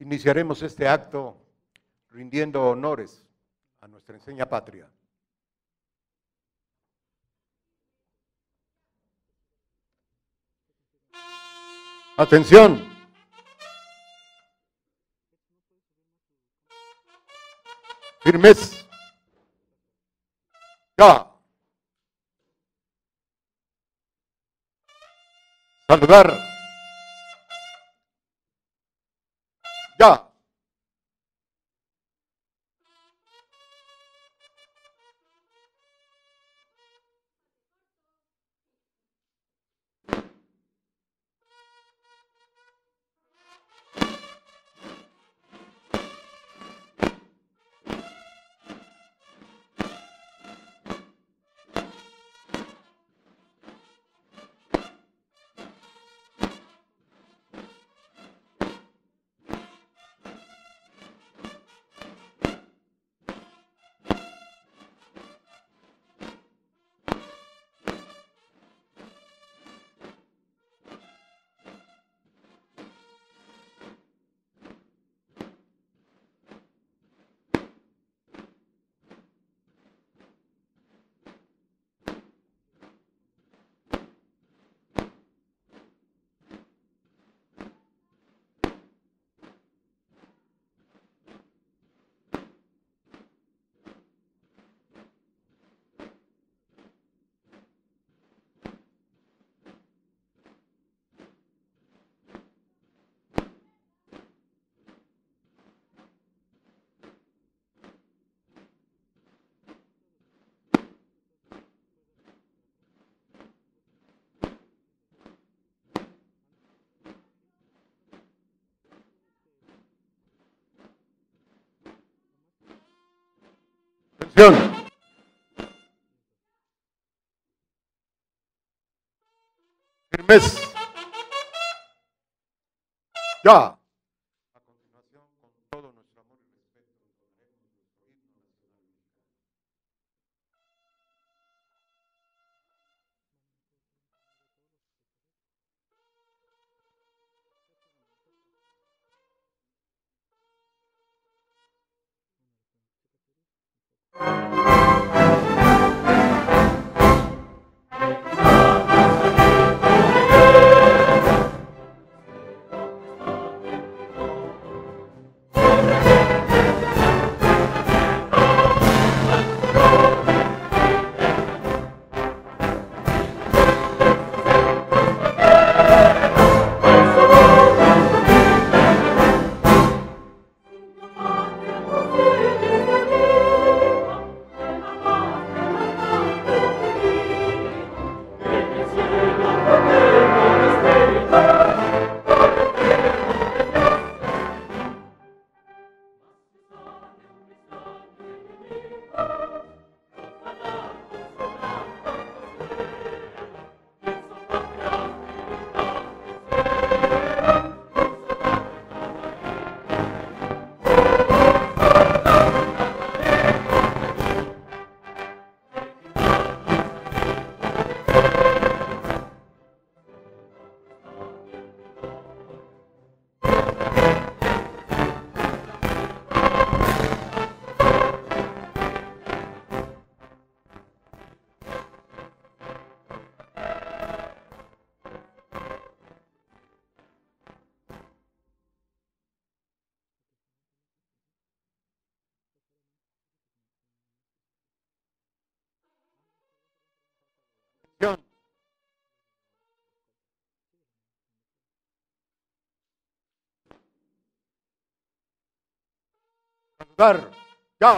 Iniciaremos este acto rindiendo honores a nuestra enseña patria. Atención. Firmes. Ya. Hadi ver. Ya Aksiyon! Girmez. Ya. कर जा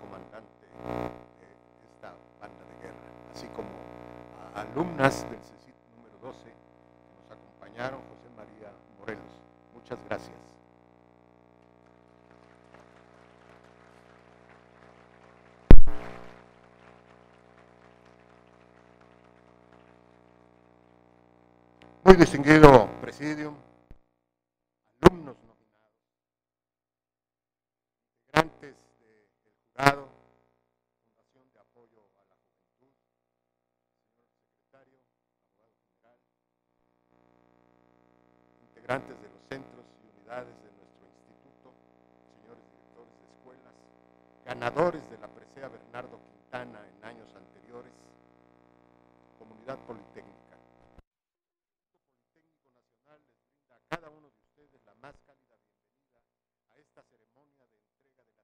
comandante de esta banda de guerra, así como alumnas del CECIT número 12 nos acompañaron, José María Morelos. Muchas gracias. Muy distinguido presidium, ganadores de la presea Bernardo Quintana en años anteriores, Comunidad Politécnica. El Politécnico Nacional les brinda a cada uno de ustedes la más cálida bienvenida a esta ceremonia de entrega de la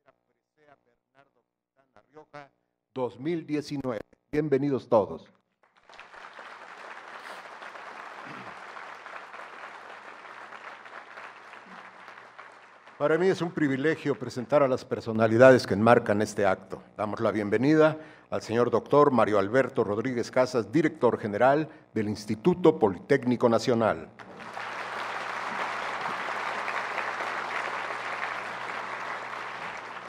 31 presea Bernardo Quintana Rioja 2019. Bienvenidos todos. Para mí es un privilegio presentar a las personalidades que enmarcan este acto. Damos la bienvenida al señor doctor Mario Alberto Rodríguez Casas, director general del Instituto Politécnico Nacional.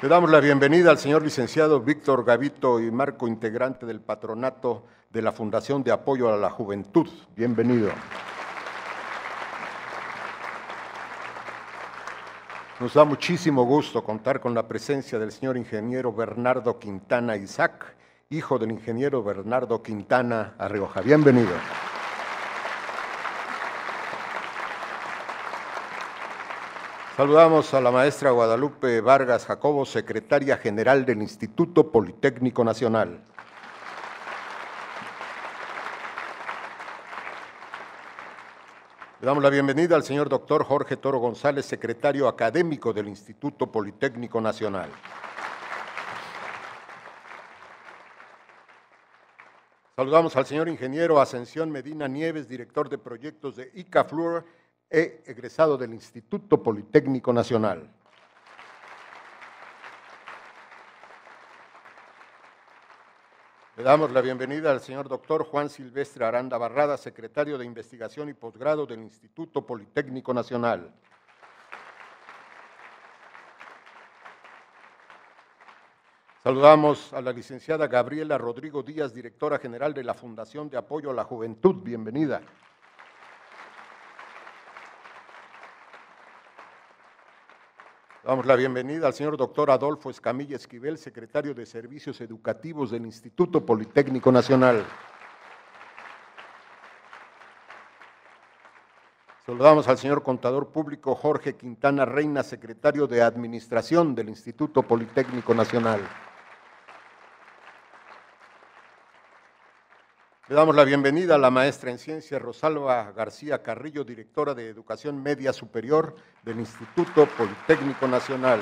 Le damos la bienvenida al señor licenciado Víctor Gavito y Marco, integrante del patronato de la Fundación de Apoyo a la Juventud. Bienvenido. Nos da muchísimo gusto contar con la presencia del señor ingeniero Bernardo Quintana Isaac, hijo del ingeniero Bernardo Quintana Arrioja. Bienvenido. Saludamos a la maestra Guadalupe Vargas Jacobo, secretaria general del Instituto Politécnico Nacional. Le damos la bienvenida al señor doctor Jorge Toro González, secretario académico del Instituto Politécnico Nacional. Saludamos al señor ingeniero Ascensión Medina Nieves, director de proyectos de ICAFLUR e egresado del Instituto Politécnico Nacional. Le damos la bienvenida al señor doctor Juan Silvestre Aranda Barrada, secretario de Investigación y Posgrado del Instituto Politécnico Nacional. Saludamos a la licenciada Gabriela Rodrigo Díaz, directora general de la Fundación de Apoyo a la Juventud. Bienvenida. Damos la bienvenida al señor doctor Adolfo Escamilla Esquivel, secretario de Servicios Educativos del Instituto Politécnico Nacional. Saludamos al señor contador público Jorge Quintana Reina, secretario de Administración del Instituto Politécnico Nacional. Le damos la bienvenida a la maestra en ciencias Rosalba García Carrillo, directora de Educación Media Superior del Instituto Politécnico Nacional.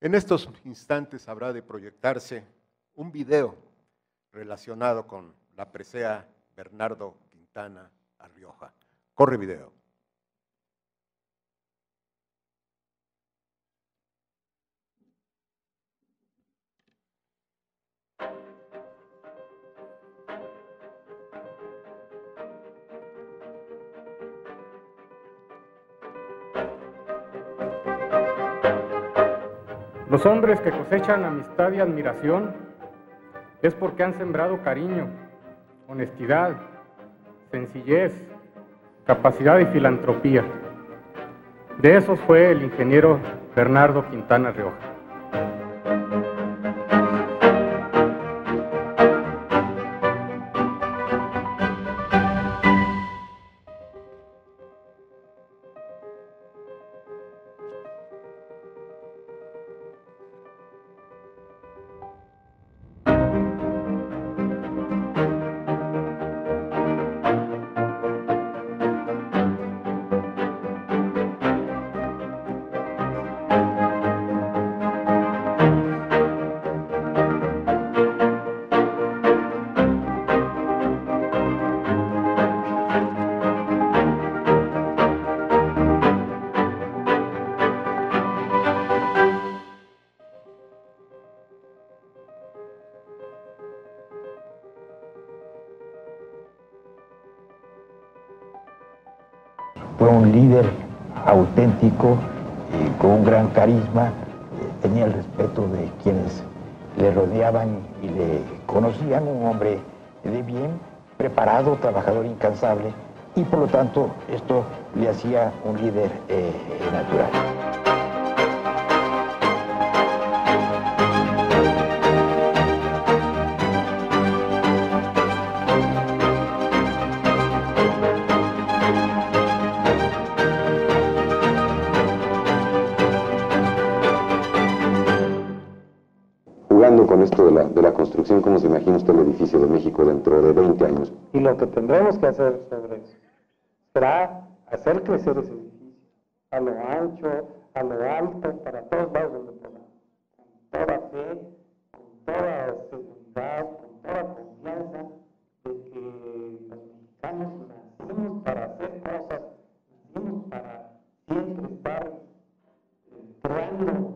En estos instantes habrá de proyectarse un video relacionado con la presea Bernardo Quintana Arrioja. Corre video. Los hombres que cosechan amistad y admiración es porque han sembrado cariño, honestidad, sencillez, capacidad y filantropía. De esos fue el ingeniero Bernardo Quintana Rioja. fue un líder auténtico, con un gran carisma, tenía el respeto de quienes le rodeaban y le conocían, un hombre de bien, preparado, trabajador incansable, y por lo tanto esto le hacía un líder eh, natural. lo que tendremos que hacer sobre eso será hacer crecer ese edificio a lo ancho, a lo alto, para todos lados donde podamos. Con toda fe, con toda seguridad, con toda confianza de que los mexicanos nacimos para hacer cosas, nacimos para siempre estar creando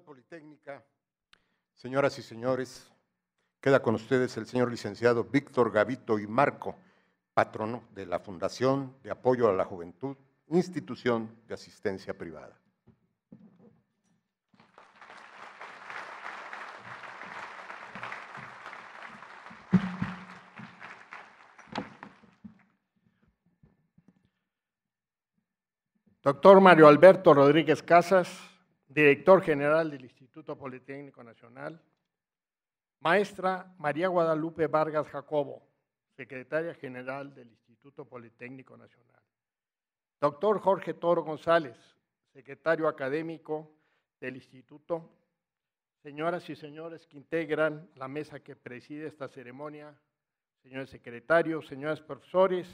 Politécnica, señoras y señores, queda con ustedes el señor licenciado Víctor Gavito y Marco, patrono de la Fundación de Apoyo a la Juventud, institución de asistencia privada. Doctor Mario Alberto Rodríguez Casas, director general del Instituto Politécnico Nacional, maestra María Guadalupe Vargas Jacobo, secretaria general del Instituto Politécnico Nacional, doctor Jorge Toro González, secretario académico del Instituto, señoras y señores que integran la mesa que preside esta ceremonia, señores secretarios, señores profesores,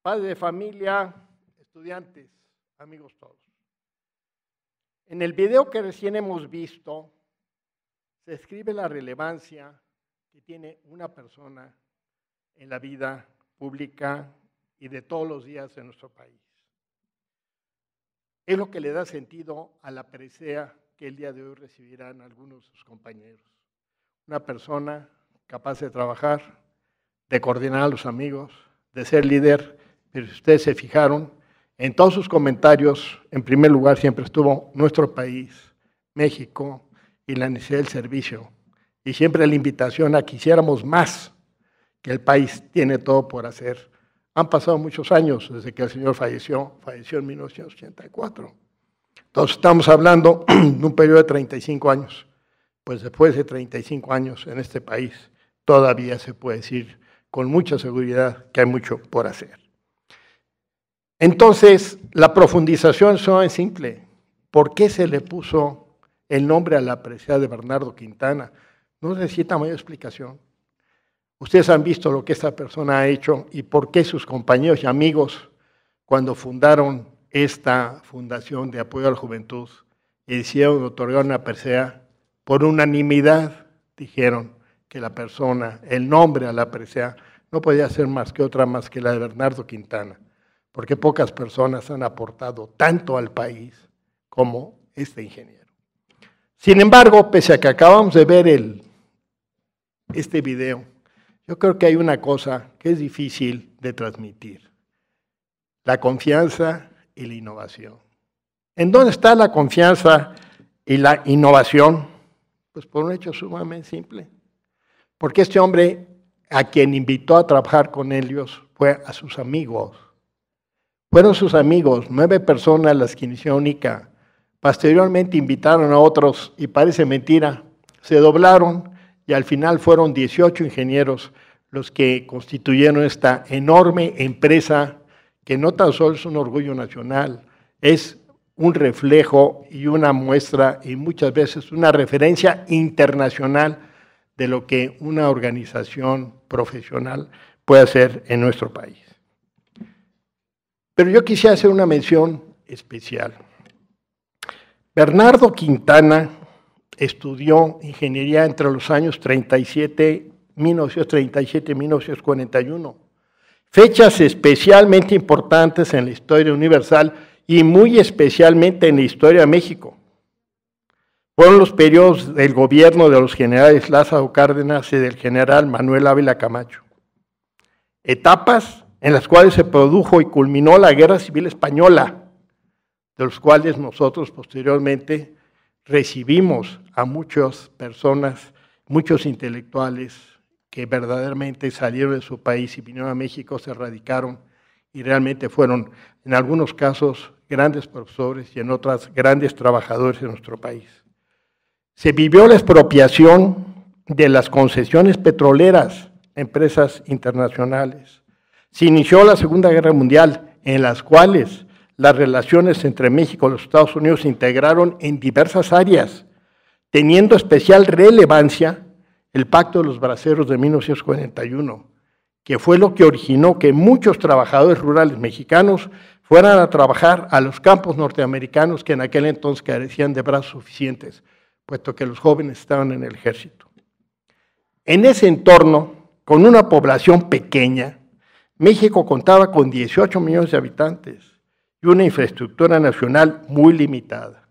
padres de familia, estudiantes, amigos todos. En el video que recién hemos visto, se describe la relevancia que tiene una persona en la vida pública y de todos los días de nuestro país. Es lo que le da sentido a la presea que el día de hoy recibirán algunos de sus compañeros. Una persona capaz de trabajar, de coordinar a los amigos, de ser líder, pero si ustedes se fijaron, en todos sus comentarios, en primer lugar, siempre estuvo nuestro país, México, y la necesidad del servicio. Y siempre la invitación a que hiciéramos más, que el país tiene todo por hacer. Han pasado muchos años desde que el señor falleció, falleció en 1984. Entonces estamos hablando de un periodo de 35 años. Pues después de 35 años en este país, todavía se puede decir con mucha seguridad que hay mucho por hacer. Entonces, la profundización es simple. ¿Por qué se le puso el nombre a la presea de Bernardo Quintana? No necesita mayor explicación. Ustedes han visto lo que esta persona ha hecho y por qué sus compañeros y amigos, cuando fundaron esta Fundación de Apoyo a la Juventud, y hicieron otorgar una presea, por unanimidad dijeron que la persona, el nombre a la presea, no podía ser más que otra más que la de Bernardo Quintana porque pocas personas han aportado tanto al país como este ingeniero. Sin embargo, pese a que acabamos de ver este video, yo creo que hay una cosa que es difícil de transmitir, la confianza y la innovación. ¿En dónde está la confianza y la innovación? Pues por un hecho sumamente simple, porque este hombre a quien invitó a trabajar con ellos fue a sus amigos, fueron sus amigos, nueve personas, las que inició única. Posteriormente invitaron a otros y parece mentira. Se doblaron y al final fueron 18 ingenieros los que constituyeron esta enorme empresa que no tan solo es un orgullo nacional, es un reflejo y una muestra y muchas veces una referencia internacional de lo que una organización profesional puede hacer en nuestro país. Pero yo quisiera hacer una mención especial. Bernardo Quintana estudió ingeniería entre los años 37, 1937 y 1941, fechas especialmente importantes en la historia universal y muy especialmente en la historia de México. Fueron los periodos del gobierno de los generales Lázaro Cárdenas y del general Manuel Ávila Camacho. Etapas en las cuales se produjo y culminó la Guerra Civil Española, de los cuales nosotros posteriormente recibimos a muchas personas, muchos intelectuales que verdaderamente salieron de su país y vinieron a México, se radicaron y realmente fueron, en algunos casos, grandes profesores y en otras, grandes trabajadores de nuestro país. Se vivió la expropiación de las concesiones petroleras, empresas internacionales se inició la Segunda Guerra Mundial, en las cuales las relaciones entre México y los Estados Unidos se integraron en diversas áreas, teniendo especial relevancia el Pacto de los Braceros de 1941, que fue lo que originó que muchos trabajadores rurales mexicanos fueran a trabajar a los campos norteamericanos que en aquel entonces carecían de brazos suficientes, puesto que los jóvenes estaban en el ejército. En ese entorno, con una población pequeña, México contaba con 18 millones de habitantes y una infraestructura nacional muy limitada.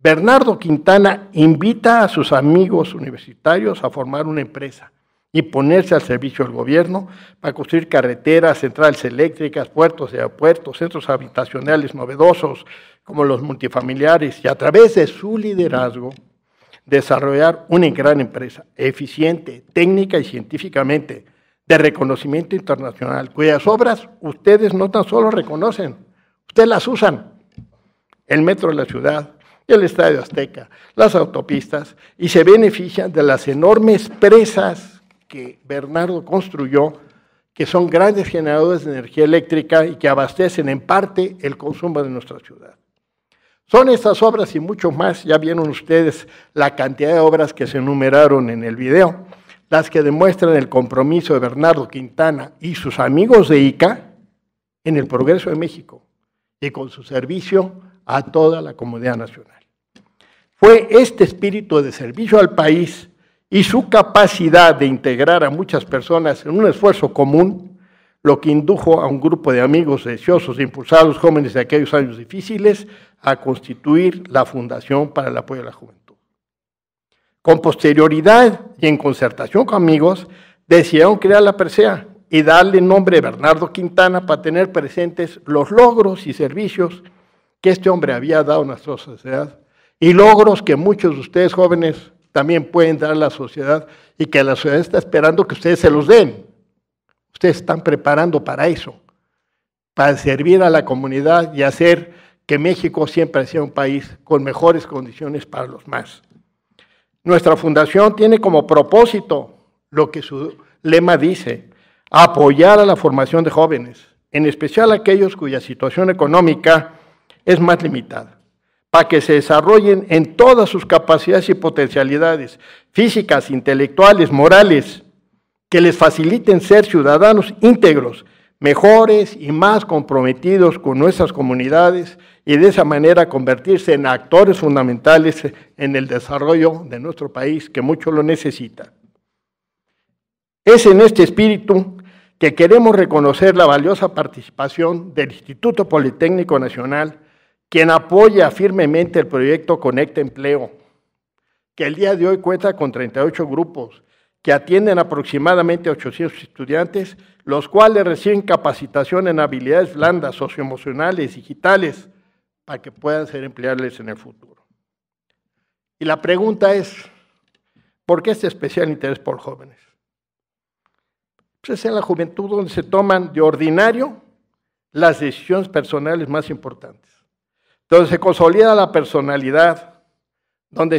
Bernardo Quintana invita a sus amigos universitarios a formar una empresa y ponerse al servicio del gobierno para construir carreteras, centrales eléctricas, puertos y aeropuertos, centros habitacionales novedosos como los multifamiliares y a través de su liderazgo desarrollar una gran empresa eficiente técnica y científicamente de reconocimiento internacional, cuyas obras ustedes no tan solo reconocen, ustedes las usan. El metro de la ciudad, el estadio Azteca, las autopistas, y se benefician de las enormes presas que Bernardo construyó, que son grandes generadores de energía eléctrica y que abastecen en parte el consumo de nuestra ciudad. Son estas obras y mucho más, ya vieron ustedes la cantidad de obras que se enumeraron en el video, las que demuestran el compromiso de Bernardo Quintana y sus amigos de ICA en el progreso de México y con su servicio a toda la comunidad nacional. Fue este espíritu de servicio al país y su capacidad de integrar a muchas personas en un esfuerzo común lo que indujo a un grupo de amigos deseosos, e impulsados jóvenes de aquellos años difíciles, a constituir la Fundación para el Apoyo a la Juventud. Con posterioridad y en concertación con amigos, decidieron crear la Persea y darle nombre de Bernardo Quintana para tener presentes los logros y servicios que este hombre había dado a nuestra sociedad y logros que muchos de ustedes jóvenes también pueden dar a la sociedad y que la sociedad está esperando que ustedes se los den. Ustedes están preparando para eso, para servir a la comunidad y hacer que México siempre sea un país con mejores condiciones para los más. Nuestra fundación tiene como propósito lo que su lema dice, apoyar a la formación de jóvenes, en especial aquellos cuya situación económica es más limitada, para que se desarrollen en todas sus capacidades y potencialidades físicas, intelectuales, morales, que les faciliten ser ciudadanos íntegros mejores y más comprometidos con nuestras comunidades y de esa manera convertirse en actores fundamentales en el desarrollo de nuestro país que mucho lo necesita. Es en este espíritu que queremos reconocer la valiosa participación del Instituto Politécnico Nacional, quien apoya firmemente el proyecto Conecta Empleo, que el día de hoy cuenta con 38 grupos que atienden aproximadamente 800 estudiantes, los cuales reciben capacitación en habilidades blandas, socioemocionales, digitales, para que puedan ser empleables en el futuro. Y la pregunta es, ¿por qué este especial interés por jóvenes? Pues es en la juventud donde se toman de ordinario las decisiones personales más importantes, Entonces se consolida la personalidad, donde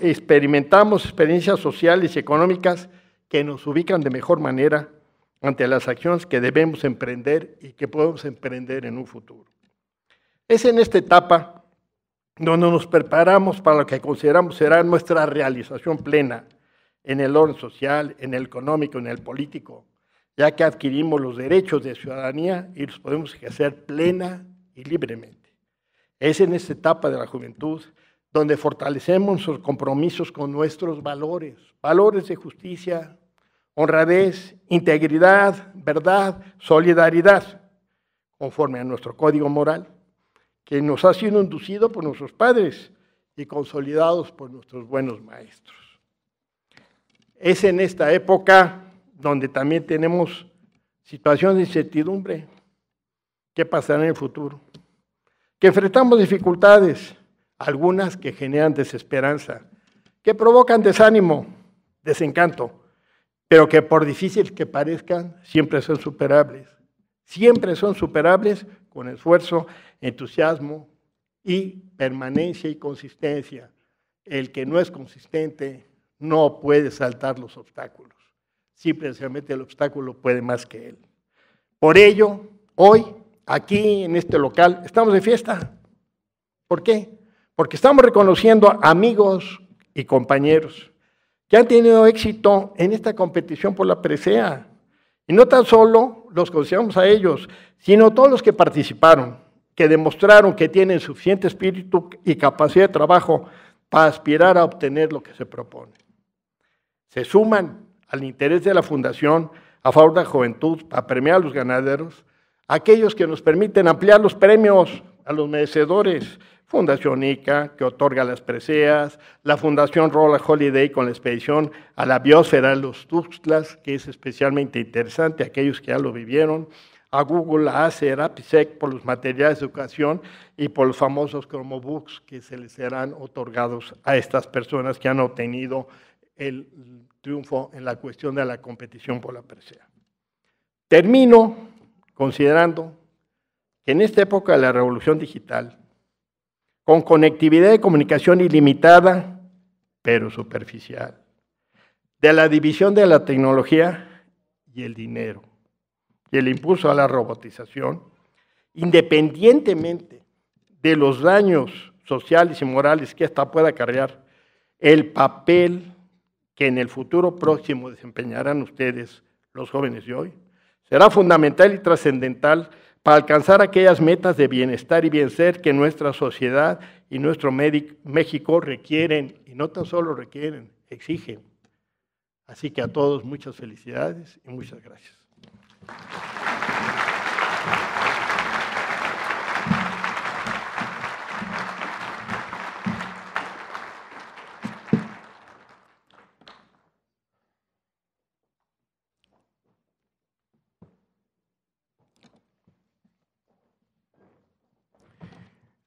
experimentamos experiencias sociales y económicas que nos ubican de mejor manera ante las acciones que debemos emprender y que podemos emprender en un futuro. Es en esta etapa donde nos preparamos para lo que consideramos será nuestra realización plena en el orden social, en el económico, en el político, ya que adquirimos los derechos de ciudadanía y los podemos ejercer plena y libremente. Es en esta etapa de la juventud donde fortalecemos los compromisos con nuestros valores, valores de justicia, honradez, integridad, verdad, solidaridad, conforme a nuestro código moral, que nos ha sido inducido por nuestros padres y consolidados por nuestros buenos maestros. Es en esta época donde también tenemos situaciones de incertidumbre, qué pasará en el futuro, que enfrentamos dificultades, algunas que generan desesperanza, que provocan desánimo, desencanto, pero que por difíciles que parezcan, siempre son superables. Siempre son superables con esfuerzo, entusiasmo y permanencia y consistencia. El que no es consistente no puede saltar los obstáculos. Simplemente el obstáculo puede más que él. Por ello, hoy, aquí en este local, estamos de fiesta. ¿Por qué? Porque estamos reconociendo amigos y compañeros que han tenido éxito en esta competición por la presea. Y no tan solo los consideramos a ellos, sino todos los que participaron, que demostraron que tienen suficiente espíritu y capacidad de trabajo para aspirar a obtener lo que se propone. Se suman al interés de la Fundación a favor de la juventud, a premiar a los ganaderos, aquellos que nos permiten ampliar los premios a los merecedores. Fundación ICA, que otorga las preseas, la Fundación Rola Holiday con la expedición a la biosfera de los Tuxtlas, que es especialmente interesante, aquellos que ya lo vivieron, a Google, a Acer, a por los materiales de educación y por los famosos Chromebooks que se les serán otorgados a estas personas que han obtenido el triunfo en la cuestión de la competición por la presea. Termino considerando en esta época de la revolución digital, con conectividad y comunicación ilimitada, pero superficial, de la división de la tecnología y el dinero, y el impulso a la robotización, independientemente de los daños sociales y morales que ésta pueda acarrear, el papel que en el futuro próximo desempeñarán ustedes, los jóvenes de hoy, será fundamental y trascendental para alcanzar aquellas metas de bienestar y bien ser que nuestra sociedad y nuestro México requieren, y no tan solo requieren, exigen. Así que a todos muchas felicidades y muchas gracias.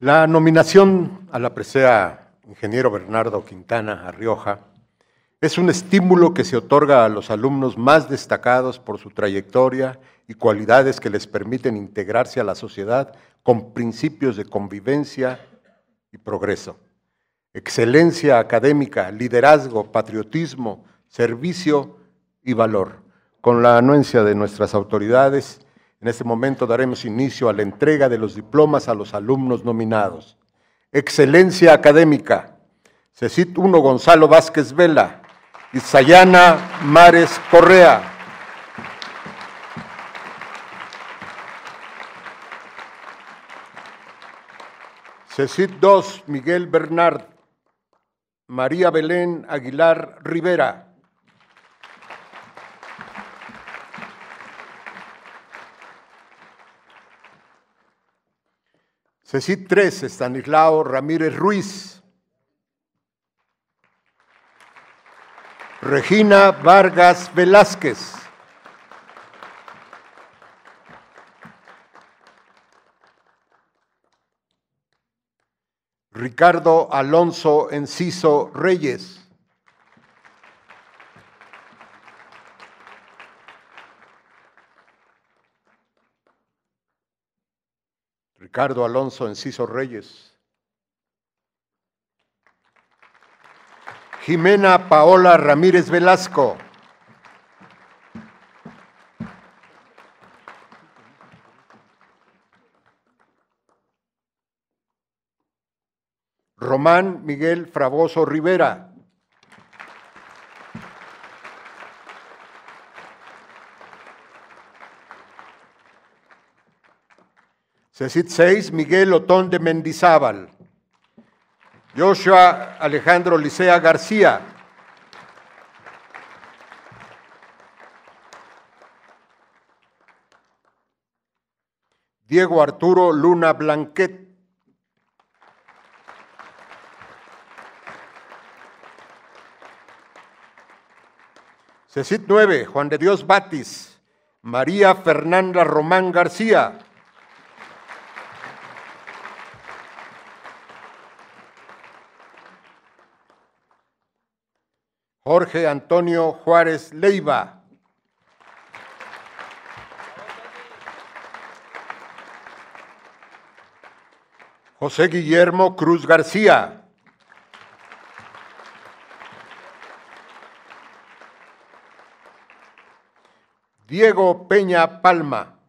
La nominación a la presea ingeniero Bernardo Quintana a Rioja es un estímulo que se otorga a los alumnos más destacados por su trayectoria y cualidades que les permiten integrarse a la sociedad con principios de convivencia y progreso. Excelencia académica, liderazgo, patriotismo, servicio y valor. Con la anuencia de nuestras autoridades, en este momento daremos inicio a la entrega de los diplomas a los alumnos nominados. Excelencia académica. Cecit 1 Gonzalo Vázquez Vela. Isayana Mares Correa. Cecit 2 Miguel Bernard. María Belén Aguilar Rivera. Ceci 3, Estanislao Ramírez Ruiz. Regina Vargas Velázquez. Ricardo Alonso Enciso Reyes. Ricardo Alonso Enciso Reyes, Jimena Paola Ramírez Velasco, Román Miguel Fraboso Rivera, Cecit 6, Miguel Otón de Mendizábal. Joshua Alejandro Licea García. Diego Arturo Luna Blanquet. Cecit 9, Juan de Dios Batis, María Fernanda Román García. Jorge Antonio Juárez Leiva. José Guillermo Cruz García. Diego Peña Palma.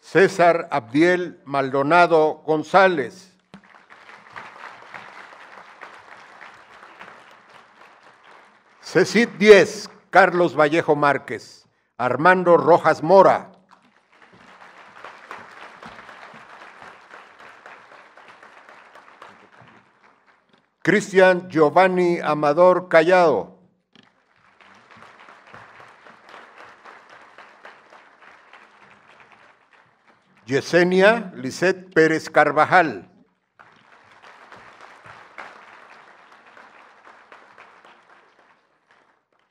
César Abdiel Maldonado González. CECIT 10, Carlos Vallejo Márquez, Armando Rojas Mora. Cristian Giovanni Amador Callado. Yesenia Liset Pérez Carvajal.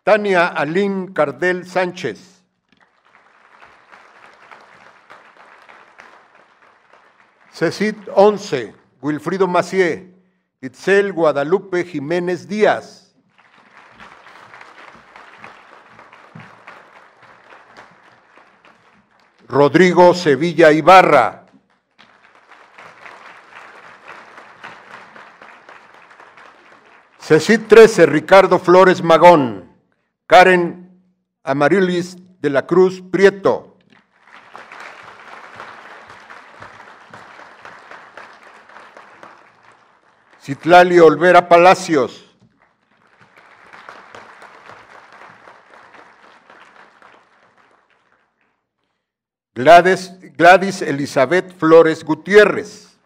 Tania Alín Cardel Sánchez. Cecit 11, Wilfrido Macié, Itzel Guadalupe Jiménez Díaz. Rodrigo Sevilla Ibarra. Cecit 13, Ricardo Flores Magón. Karen Amarilis de la Cruz Prieto. Citlali Olvera Palacios. Gladys, Gladys Elizabeth Flores Gutiérrez.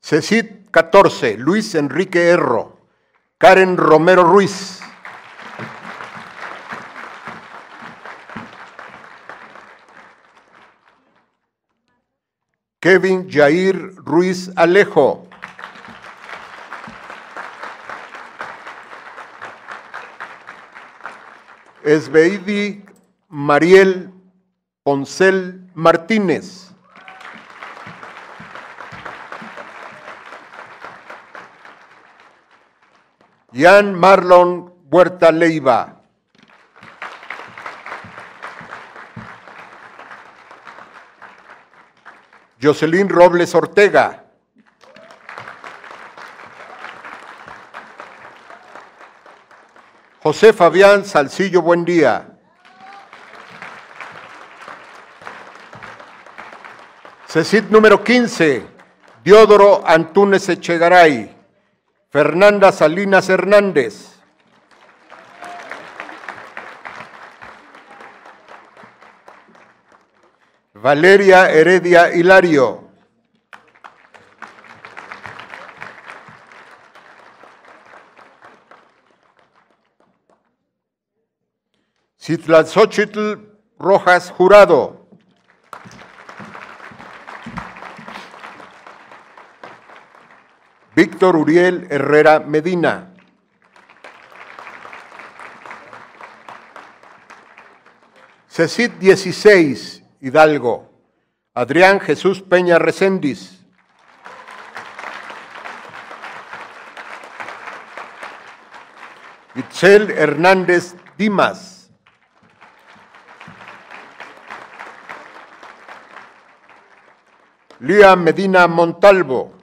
Cecit 14, Luis Enrique Erro, Karen Romero Ruiz. Kevin Jair Ruiz Alejo. Esbeidi Mariel Poncel Martínez. Jan Marlon Huerta Leiva. Jocelyn Robles Ortega. José Fabián Salcillo Buendía. CECIT número 15, Diodoro Antúnez Echegaray. Fernanda Salinas Hernández. Valeria Heredia Hilario. Xochitl Rojas Jurado. Uriel Herrera Medina. Cecit 16, Hidalgo. Adrián Jesús Peña Recendis. Michel Hernández Dimas. Lía Medina Montalvo.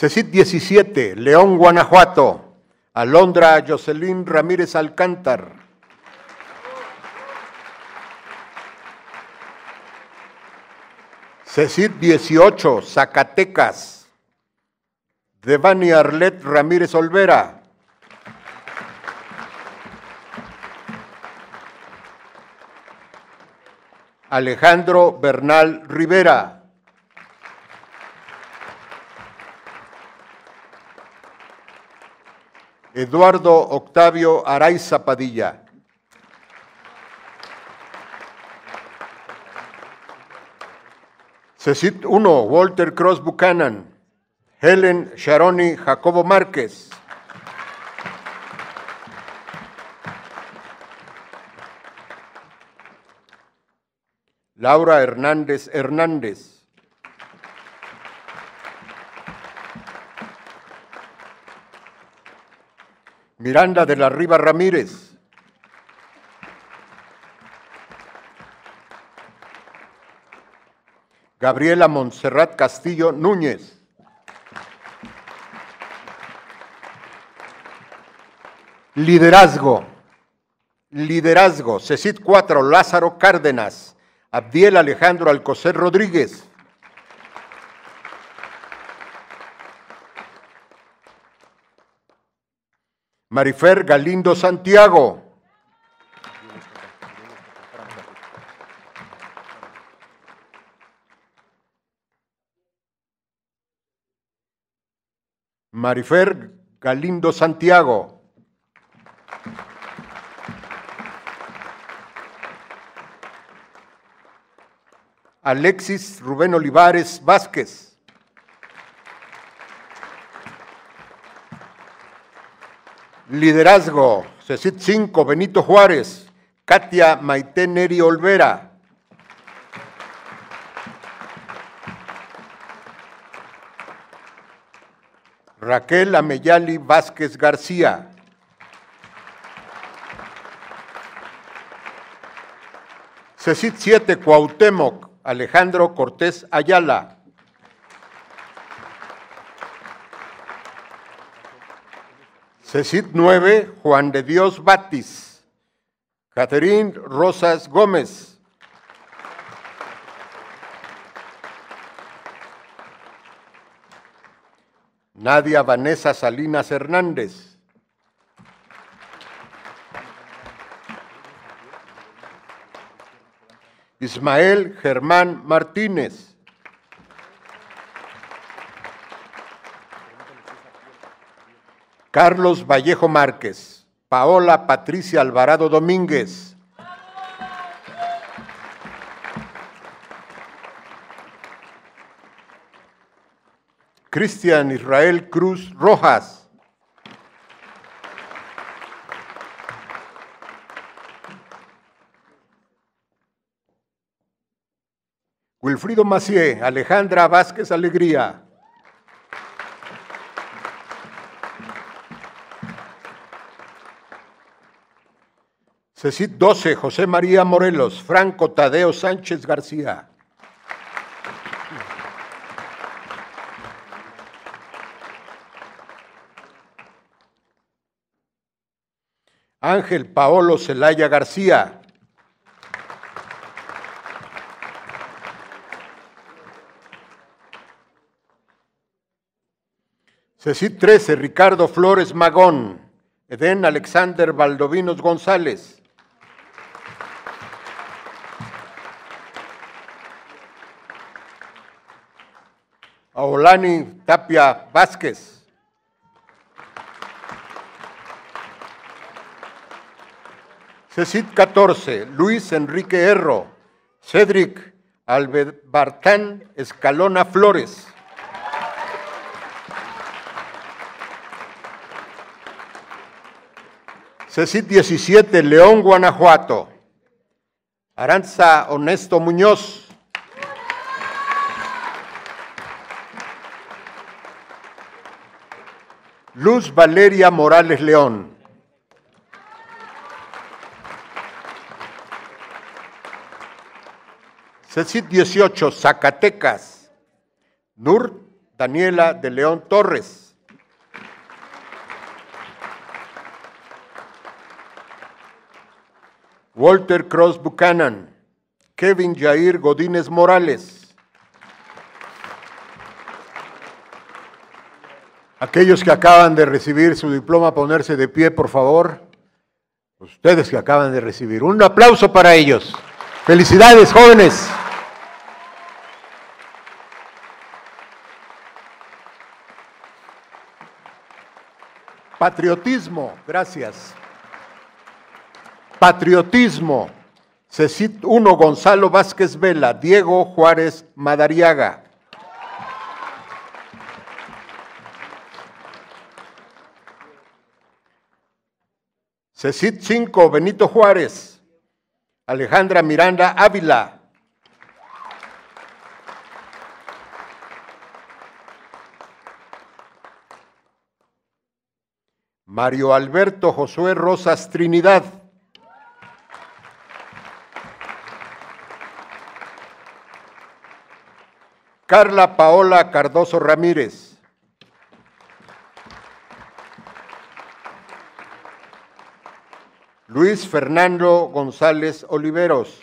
CECIT 17, León, Guanajuato. Alondra Jocelyn Ramírez Alcántar. CECIT 18, Zacatecas. Devani Arlet Ramírez Olvera. Alejandro Bernal Rivera. Eduardo Octavio Araiza Padilla. CECIT 1, Walter Cross Buchanan. Helen Sharoni Jacobo Márquez. Laura Hernández Hernández. Miranda de la Riva Ramírez. Gabriela Montserrat Castillo Núñez. Liderazgo. Liderazgo. CECIT 4, Lázaro Cárdenas. Abdiel Alejandro Alcocer Rodríguez. Marifer Galindo Santiago. Marifer Galindo Santiago. Alexis Rubén Olivares Vázquez. Liderazgo, CECIT 5, Benito Juárez, Katia Maite Neri Olvera. Raquel Ameyali Vázquez García. CECIT 7, Cuauhtémoc, Alejandro Cortés Ayala. Cecit 9, Juan de Dios Batis. Catherine Rosas Gómez. Nadia Vanessa Salinas Hernández. Ismael Germán Martínez. Carlos Vallejo Márquez, Paola Patricia Alvarado Domínguez, Cristian Israel Cruz Rojas, Wilfrido Macié, Alejandra Vázquez Alegría, CECIT 12, José María Morelos, Franco Tadeo Sánchez García. Ángel Paolo Celaya García. CECIT 13, Ricardo Flores Magón, Edén Alexander Valdovinos González. Aolani Tapia Vázquez. CECIT 14, Luis Enrique Erro, Cedric Albertán Escalona Flores. CECIT 17, León, Guanajuato. Aranza Honesto Muñoz. Luz Valeria Morales León. CECIT 18, Zacatecas. Nur Daniela de León Torres. Walter Cross Buchanan. Kevin Jair Godínez Morales. Aquellos que acaban de recibir su diploma, ponerse de pie, por favor. Ustedes que acaban de recibir. Un aplauso para ellos. Felicidades, jóvenes. Patriotismo, gracias. Patriotismo. Cecit uno. Gonzalo Vázquez Vela, Diego Juárez Madariaga. Cecit Cinco, Benito Juárez, Alejandra Miranda Ávila. Mario Alberto Josué Rosas Trinidad. Carla Paola Cardoso Ramírez. Luis Fernando González Oliveros.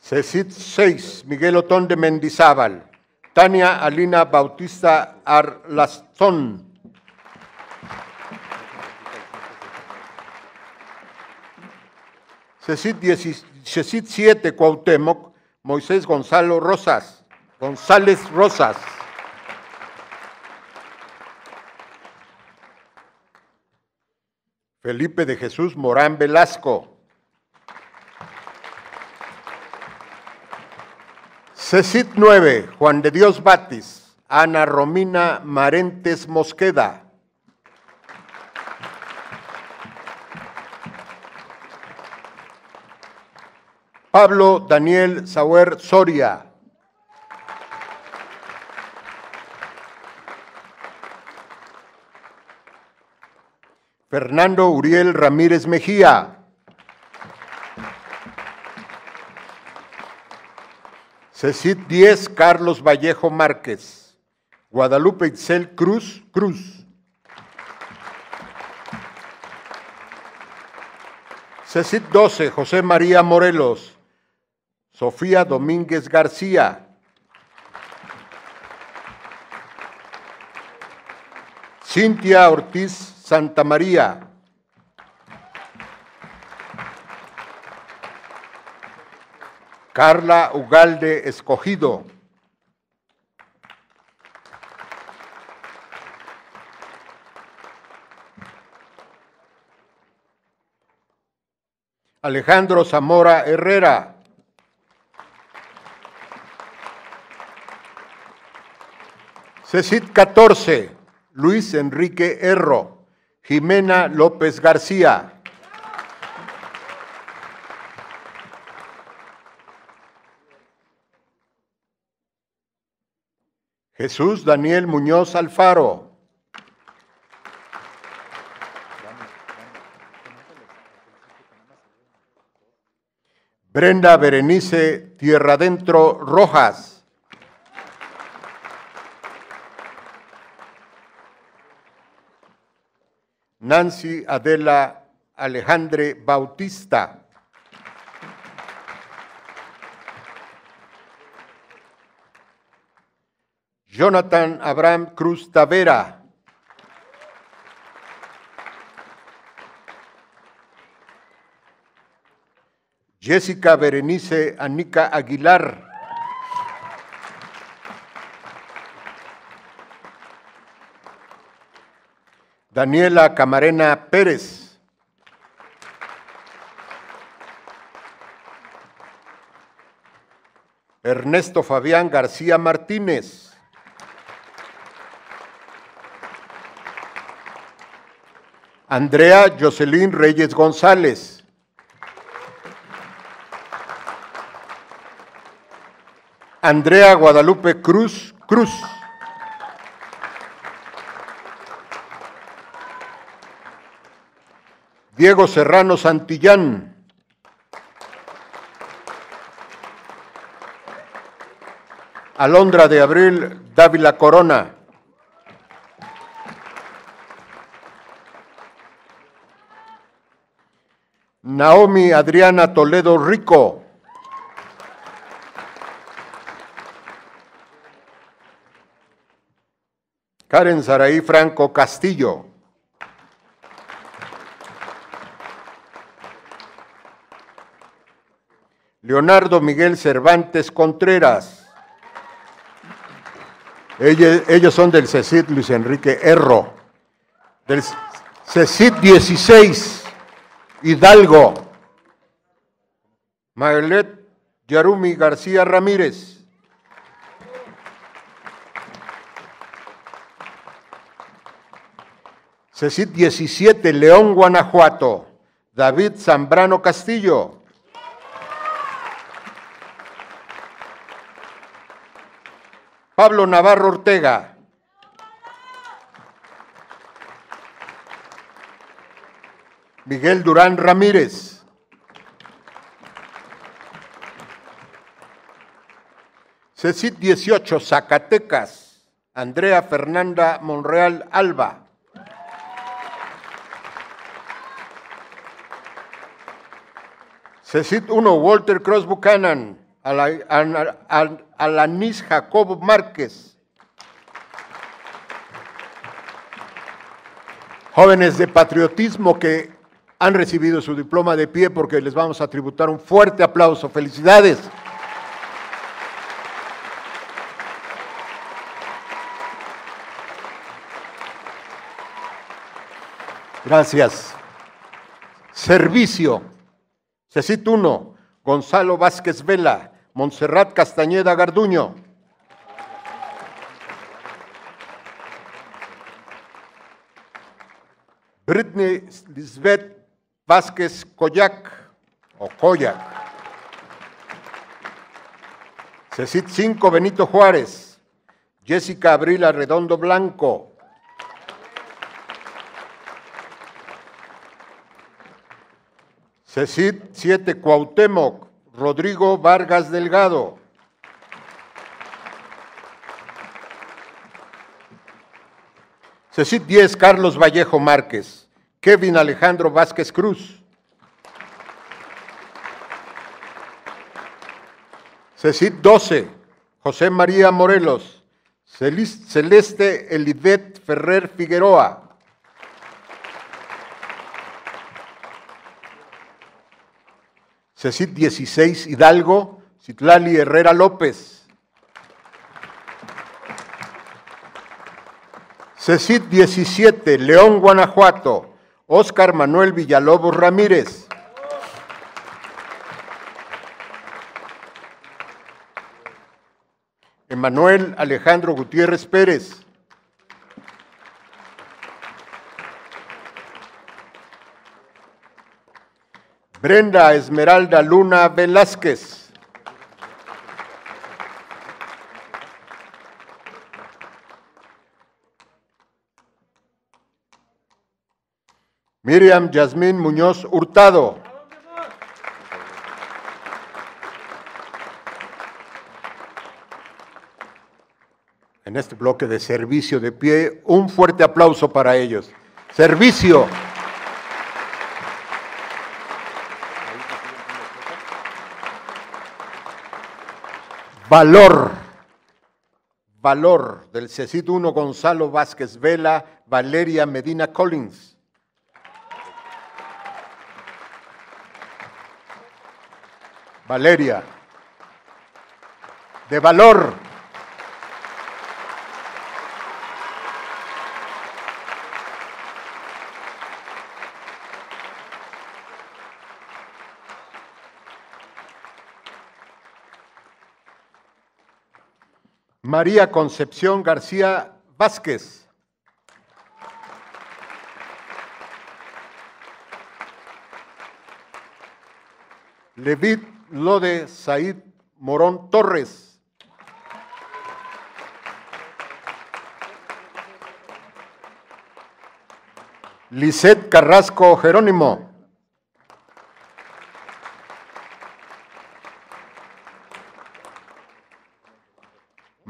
Cecit 6, Miguel Otón de Mendizábal. Tania Alina Bautista Arlastón. Cecit 7, Cuauhtémoc, Moisés Gonzalo Rosas. González Rosas. Felipe de Jesús Morán Velasco. CECIT 9, Juan de Dios Batis, Ana Romina Marentes Mosqueda. Pablo Daniel Sauer Soria. Fernando Uriel Ramírez Mejía. Cecit 10, Carlos Vallejo Márquez. Guadalupe Itzel Cruz Cruz. Cecit 12, José María Morelos. Sofía Domínguez García. Cintia Ortiz Santa María. Carla Ugalde Escogido. Alejandro Zamora Herrera. CECID 14, Luis Enrique Erro. Jimena López García. Jesús Daniel Muñoz Alfaro. Brenda Berenice Tierra Dentro Rojas. Nancy Adela Alejandre Bautista. Jonathan Abraham Cruz Tavera. Jessica Berenice Anica Aguilar. Daniela Camarena Pérez. Ernesto Fabián García Martínez. Andrea Jocelyn Reyes González. Andrea Guadalupe Cruz Cruz. Diego Serrano Santillán. Alondra de Abril Dávila Corona. Naomi Adriana Toledo Rico. Karen Saraí Franco Castillo. Leonardo Miguel Cervantes Contreras. Ellos, son del CECIT Luis Enrique Erro, del CECIT 16, Hidalgo. Maelet Yarumi García Ramírez. CECIT 17, León, Guanajuato. David Zambrano Castillo. Pablo Navarro Ortega. Miguel Durán Ramírez. CECIT 18, Zacatecas. Andrea Fernanda Monreal Alba. CECIT 1, Walter Cross Buchanan a la Alanis Jacobo Márquez. Jóvenes de patriotismo que han recibido su diploma de pie porque les vamos a tributar un fuerte aplauso. Felicidades. Gracias. Servicio. Cecit uno, Gonzalo Vázquez Vela, Montserrat Castañeda Garduño. Britney Lisbeth Vázquez Coyac o Coyac. Cecit 5 Benito Juárez. Jessica Abrila Redondo Blanco. CECID 7 Cuauhtémoc. Rodrigo Vargas Delgado. Cecit 10, Carlos Vallejo Márquez. Kevin Alejandro Vázquez Cruz. Cecit 12, José María Morelos. Celeste Elidet Ferrer Figueroa. CECIT 16 Hidalgo, Citlali Herrera López. CECIT 17 León, Guanajuato, Oscar Manuel Villalobos Ramírez. Emanuel Alejandro Gutiérrez Pérez. Brenda Esmeralda Luna Velázquez. Miriam Yasmín Muñoz Hurtado. En este bloque de servicio de pie, un fuerte aplauso para ellos. Servicio. valor, valor del CECIT 1 Gonzalo Vázquez Vela, Valeria Medina Collins. Valeria, de valor. María Concepción García Vázquez. Levit Lode Said Morón Torres. Lisette Carrasco Jerónimo.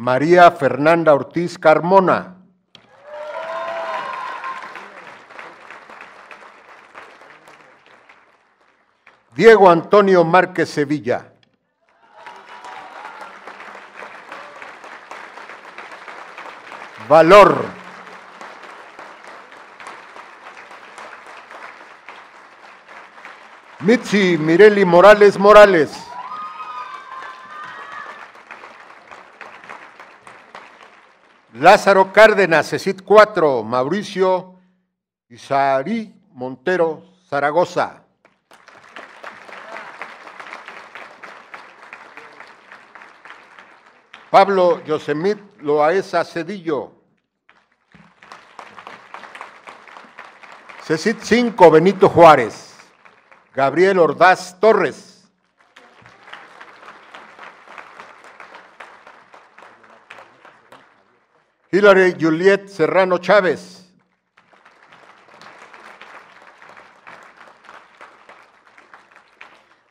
María Fernanda Ortiz Carmona. Diego Antonio Márquez Sevilla. Valor. Mitzi Mireli Morales Morales. Lázaro Cárdenas, CECIT 4, Mauricio Isarí Montero, Zaragoza. Pablo Yosemit Loaesa Cedillo. CECIT 5, Benito Juárez. Gabriel Ordaz Torres. Hilary Juliet Serrano Chávez.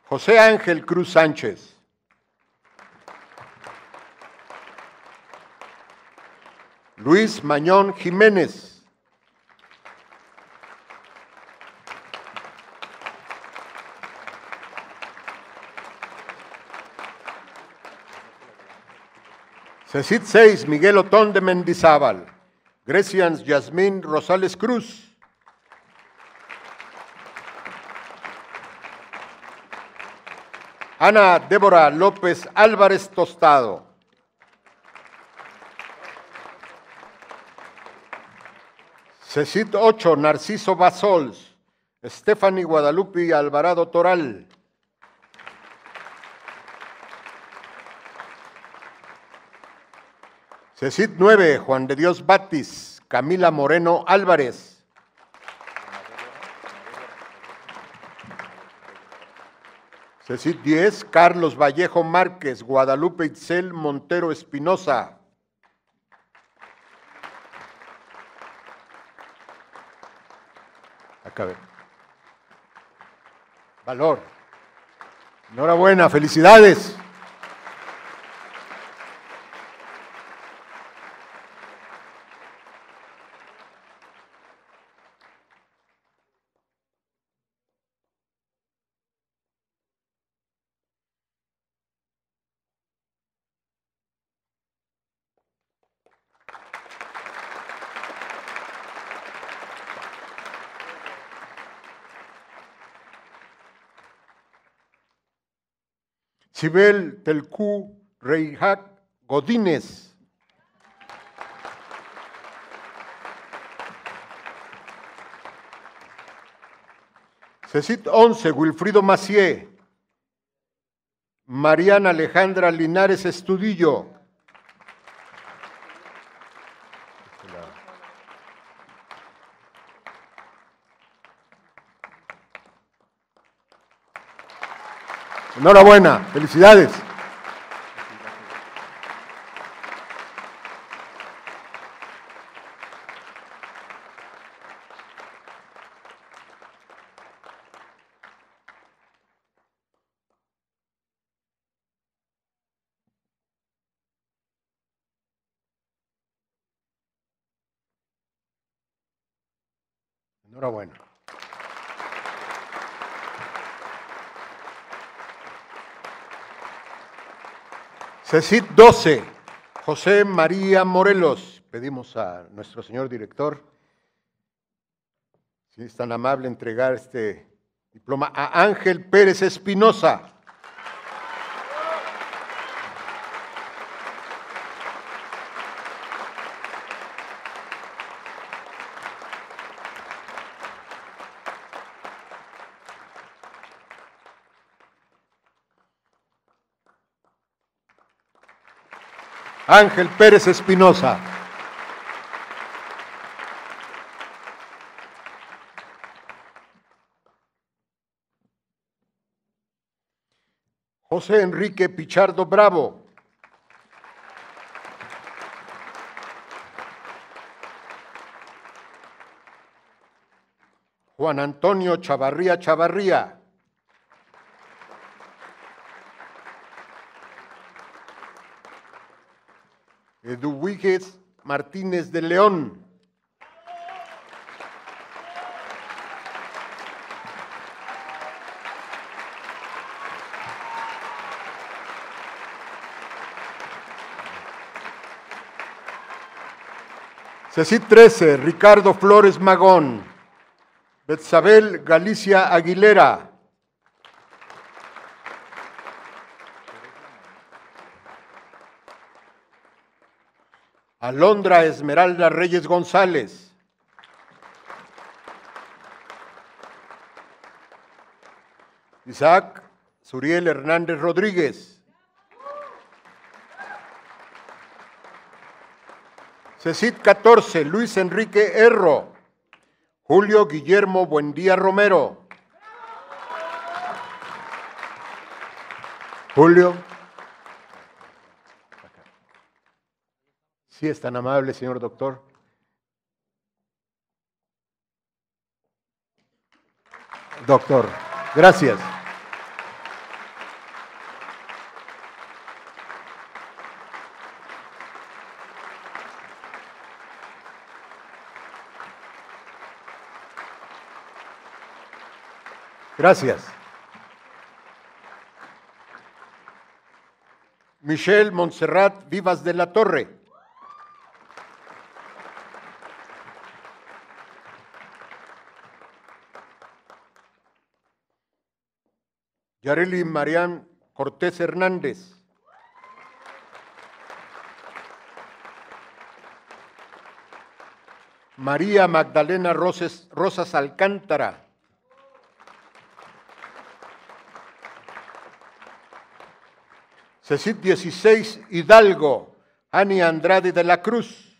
José Ángel Cruz Sánchez. Luis Mañón Jiménez. CECIT 6, Miguel Otón de Mendizábal. Grecians, Yasmín Rosales Cruz. Ana Débora López Álvarez Tostado. CECIT 8, Narciso Basols. Stephanie Guadalupe Alvarado Toral. CECIT 9, Juan de Dios Batis, Camila Moreno Álvarez. CECIT 10, Carlos Vallejo Márquez, Guadalupe Itzel Montero Espinosa. Acabe. Valor. Enhorabuena, felicidades. Sibel Telcú Reijac Godínez. CECIT 11, Wilfrido Macié. Mariana Alejandra Linares Estudillo. Enhorabuena, felicidades. CECIT 12, José María Morelos. Pedimos a nuestro señor director, si es tan amable, entregar este diploma a Ángel Pérez Espinosa. Ángel Pérez Espinosa. José Enrique Pichardo Bravo. Juan Antonio Chavarría Chavarría. Eduvíguez Martínez de León. Ceci 13, Ricardo Flores Magón. Betzabel Galicia Aguilera. Alondra Esmeralda Reyes González. Isaac Suriel Hernández Rodríguez. CECIT 14, Luis Enrique Erro. Julio Guillermo Buendía Romero. Julio. Si es tan amable, señor doctor. Doctor, gracias. Gracias. Michelle Montserrat Vivas de la Torre. Yareli Marián Cortés Hernández. María Magdalena Rosas Alcántara. Cecil 16 Hidalgo, Ani Andrade de la Cruz.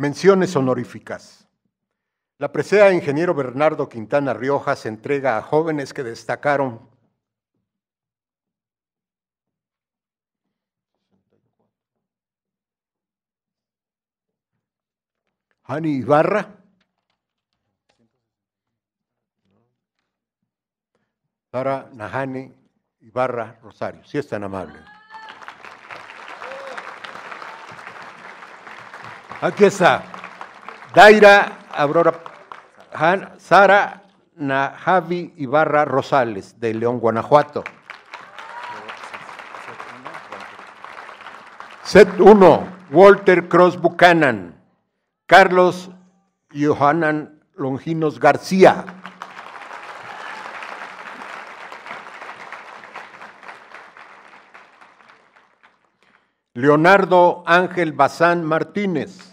Menciones honoríficas. La presea de ingeniero Bernardo Quintana Rioja se entrega a jóvenes que destacaron ¿Hani Ibarra, Sara Nahani Ibarra Rosario, si es tan amable. Aquí está. Daira Aurora Sara Najavi Ibarra Rosales, de León, Guanajuato. Set 1, Walter Cross Buchanan, Carlos Johanan Longinos García. Leonardo Ángel Bazán Martínez.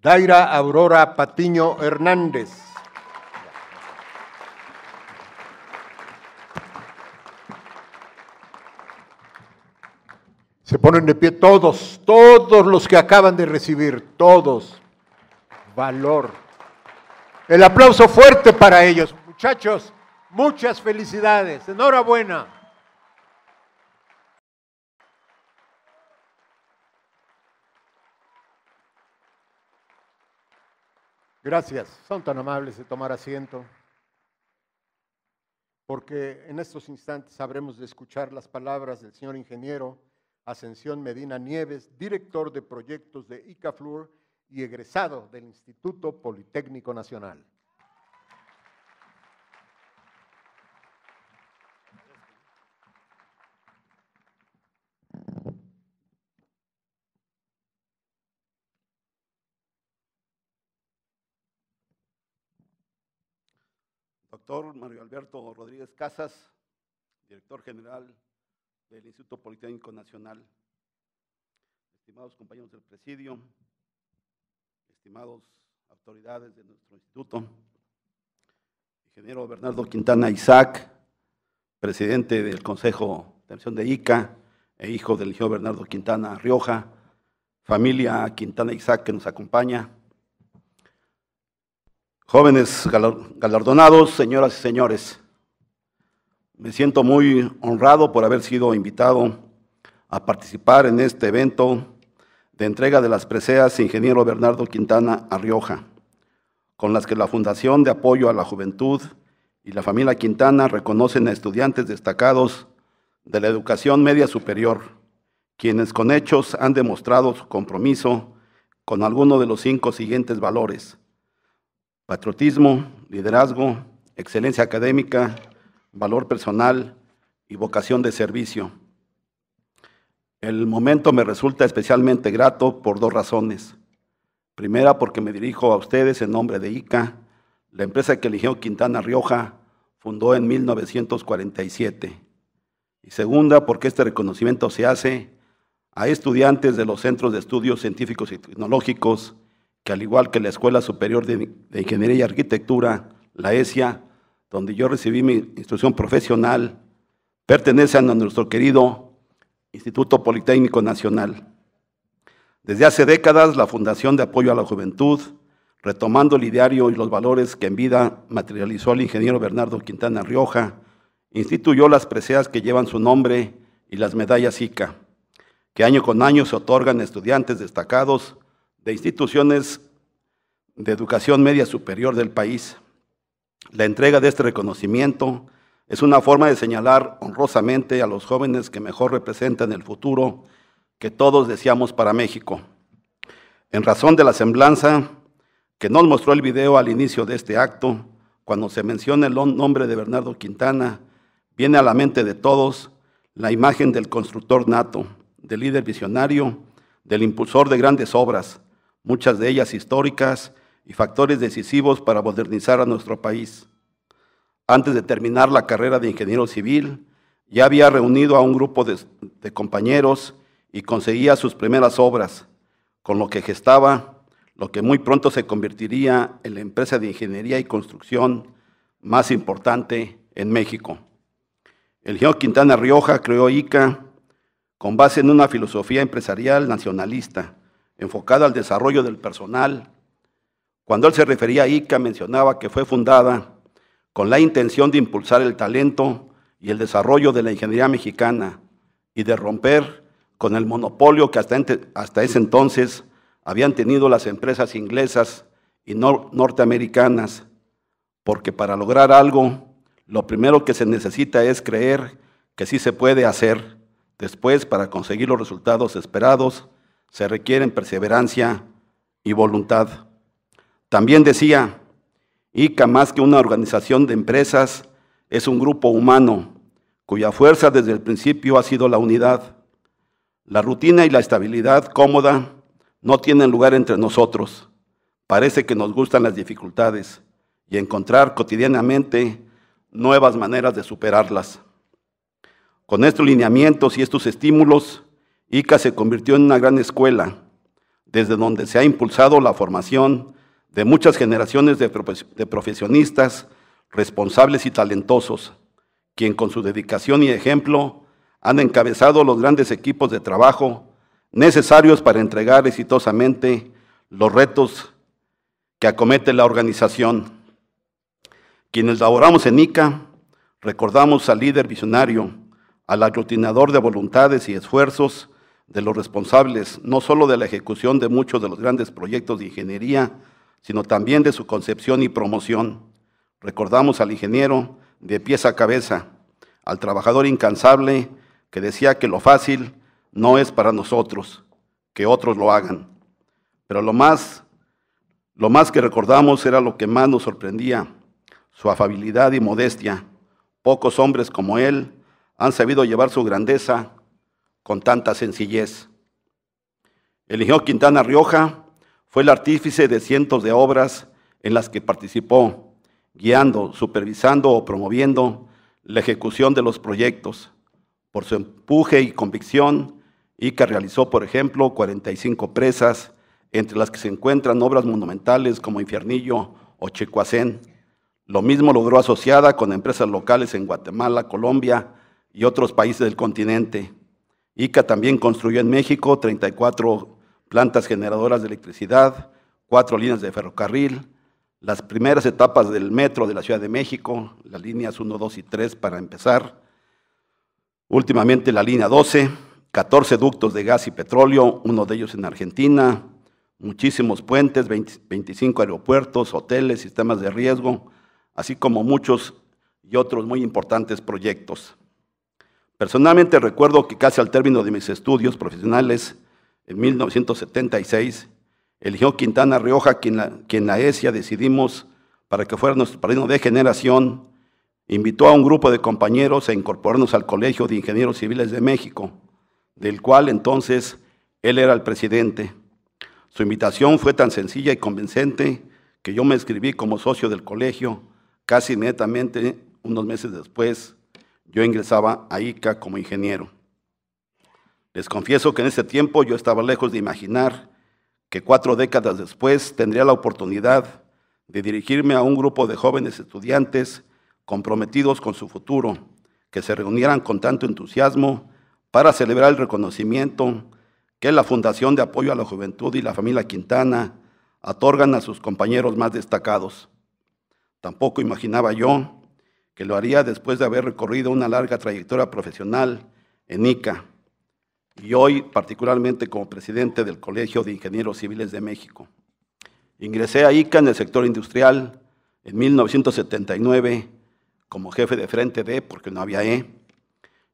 Daira Aurora Patiño Hernández. Se ponen de pie todos, todos los que acaban de recibir, todos. Valor. El aplauso fuerte para ellos. Muchachos, muchas felicidades. Enhorabuena. Gracias. Son tan amables de tomar asiento, porque en estos instantes habremos de escuchar las palabras del señor ingeniero Ascensión Medina Nieves, director de proyectos de ICAFLUR y egresado del Instituto Politécnico Nacional. Mario Alberto Rodríguez Casas, director general del Instituto Politécnico Nacional, estimados compañeros del presidio, estimados autoridades de nuestro instituto, ingeniero Bernardo Quintana Isaac, presidente del Consejo de Atención de ICA e hijo del ingeniero Bernardo Quintana Rioja, familia Quintana Isaac que nos acompaña, Jóvenes galardonados, señoras y señores, me siento muy honrado por haber sido invitado a participar en este evento de entrega de las preseas Ingeniero Bernardo Quintana a Rioja, con las que la Fundación de Apoyo a la Juventud y la familia Quintana reconocen a estudiantes destacados de la educación media superior, quienes con hechos han demostrado su compromiso con alguno de los cinco siguientes valores patriotismo, liderazgo, excelencia académica, valor personal y vocación de servicio. El momento me resulta especialmente grato por dos razones. Primera, porque me dirijo a ustedes en nombre de ICA, la empresa que eligió Quintana Rioja fundó en 1947. Y segunda, porque este reconocimiento se hace a estudiantes de los centros de estudios científicos y tecnológicos al igual que la Escuela Superior de, Ingeniería y Arquitectura, la ESIA, donde yo recibí mi instrucción profesional, pertenecen a nuestro querido Instituto Politécnico Nacional. Desde hace décadas, la Fundación de Apoyo a la Juventud, retomando el ideario y los valores que en vida materializó el ingeniero Bernardo Quintana Rioja, instituyó las preseas que llevan su nombre y las medallas ICA, que año con año se otorgan a estudiantes destacados de instituciones de educación media superior del país. La entrega de este reconocimiento es una forma de señalar honrosamente a los jóvenes que mejor representan el futuro que todos deseamos para México. En razón de la semblanza que nos mostró el video al inicio de este acto, cuando se menciona el nombre de Bernardo Quintana, viene a la mente de todos la imagen del constructor nato, del líder visionario, del impulsor de grandes obras, muchas de ellas históricas y factores decisivos para modernizar a nuestro país. Antes de terminar la carrera de ingeniero civil, ya había reunido a un grupo de, compañeros y conseguía sus primeras obras, con lo que gestaba lo que muy pronto se convertiría en la empresa de ingeniería y construcción más importante en México. El Geo Quintana Rioja creó ICA con base en una filosofía empresarial nacionalista enfocada al desarrollo del personal. Cuando él se refería a ICA mencionaba que fue fundada con la intención de impulsar el talento y el desarrollo de la ingeniería mexicana y de romper con el monopolio que hasta, ese entonces habían tenido las empresas inglesas y norteamericanas, porque para lograr algo, lo primero que se necesita es creer que sí se puede hacer. Después, para conseguir los resultados esperados, se requieren perseverancia y voluntad. También decía, ICA más que una organización de empresas, es un grupo humano cuya fuerza desde el principio ha sido la unidad. La rutina y la estabilidad cómoda no tienen lugar entre nosotros. Parece que nos gustan las dificultades y encontrar cotidianamente nuevas maneras de superarlas. Con estos lineamientos y estos estímulos, ICA se convirtió en una gran escuela, desde donde se ha impulsado la formación de muchas generaciones de, profesionistas responsables y talentosos, quien con su dedicación y ejemplo han encabezado los grandes equipos de trabajo necesarios para entregar exitosamente los retos que acomete la organización. Quienes laboramos en ICA, recordamos al líder visionario, al aglutinador de voluntades y esfuerzos de los responsables no solo de la ejecución de muchos de los grandes proyectos de ingeniería, sino también de su concepción y promoción. Recordamos al ingeniero de pieza a cabeza, al trabajador incansable que decía que lo fácil no es para nosotros, que otros lo hagan. Pero lo más, lo más que recordamos era lo que más nos sorprendía, su afabilidad y modestia. Pocos hombres como él han sabido llevar su grandeza con tanta sencillez. Eligió Quintana Rioja, fue el artífice de cientos de obras en las que participó, guiando, supervisando o promoviendo la ejecución de los proyectos. Por su empuje y convicción, y que realizó, por ejemplo, 45 presas, entre las que se encuentran obras monumentales como Infiernillo o Checuacén. Lo mismo logró asociada con empresas locales en Guatemala, Colombia y otros países del continente. ICA también construyó en México 34 plantas generadoras de electricidad, cuatro líneas de ferrocarril, las primeras etapas del metro de la Ciudad de México, las líneas 1, 2 y 3 para empezar, últimamente la línea 12, 14 ductos de gas y petróleo, uno de ellos en Argentina, muchísimos puentes, 25 aeropuertos, hoteles, sistemas de riesgo, así como muchos y otros muy importantes proyectos. Personalmente recuerdo que casi al término de mis estudios profesionales, en 1976, eligió Quintana Rioja quien la, quien la ESIA decidimos para que fuera nuestro padrino de generación, invitó a un grupo de compañeros a incorporarnos al Colegio de Ingenieros Civiles de México, del cual entonces él era el presidente. Su invitación fue tan sencilla y convincente que yo me escribí como socio del colegio casi inmediatamente, unos meses después, yo ingresaba a ICA como ingeniero. Les confieso que en ese tiempo yo estaba lejos de imaginar que cuatro décadas después tendría la oportunidad de dirigirme a un grupo de jóvenes estudiantes comprometidos con su futuro, que se reunieran con tanto entusiasmo para celebrar el reconocimiento que la Fundación de Apoyo a la Juventud y la Familia Quintana otorgan a sus compañeros más destacados. Tampoco imaginaba yo que lo haría después de haber recorrido una larga trayectoria profesional en ICA y hoy particularmente como presidente del Colegio de Ingenieros Civiles de México. Ingresé a ICA en el sector industrial en 1979 como jefe de frente de, porque no había E,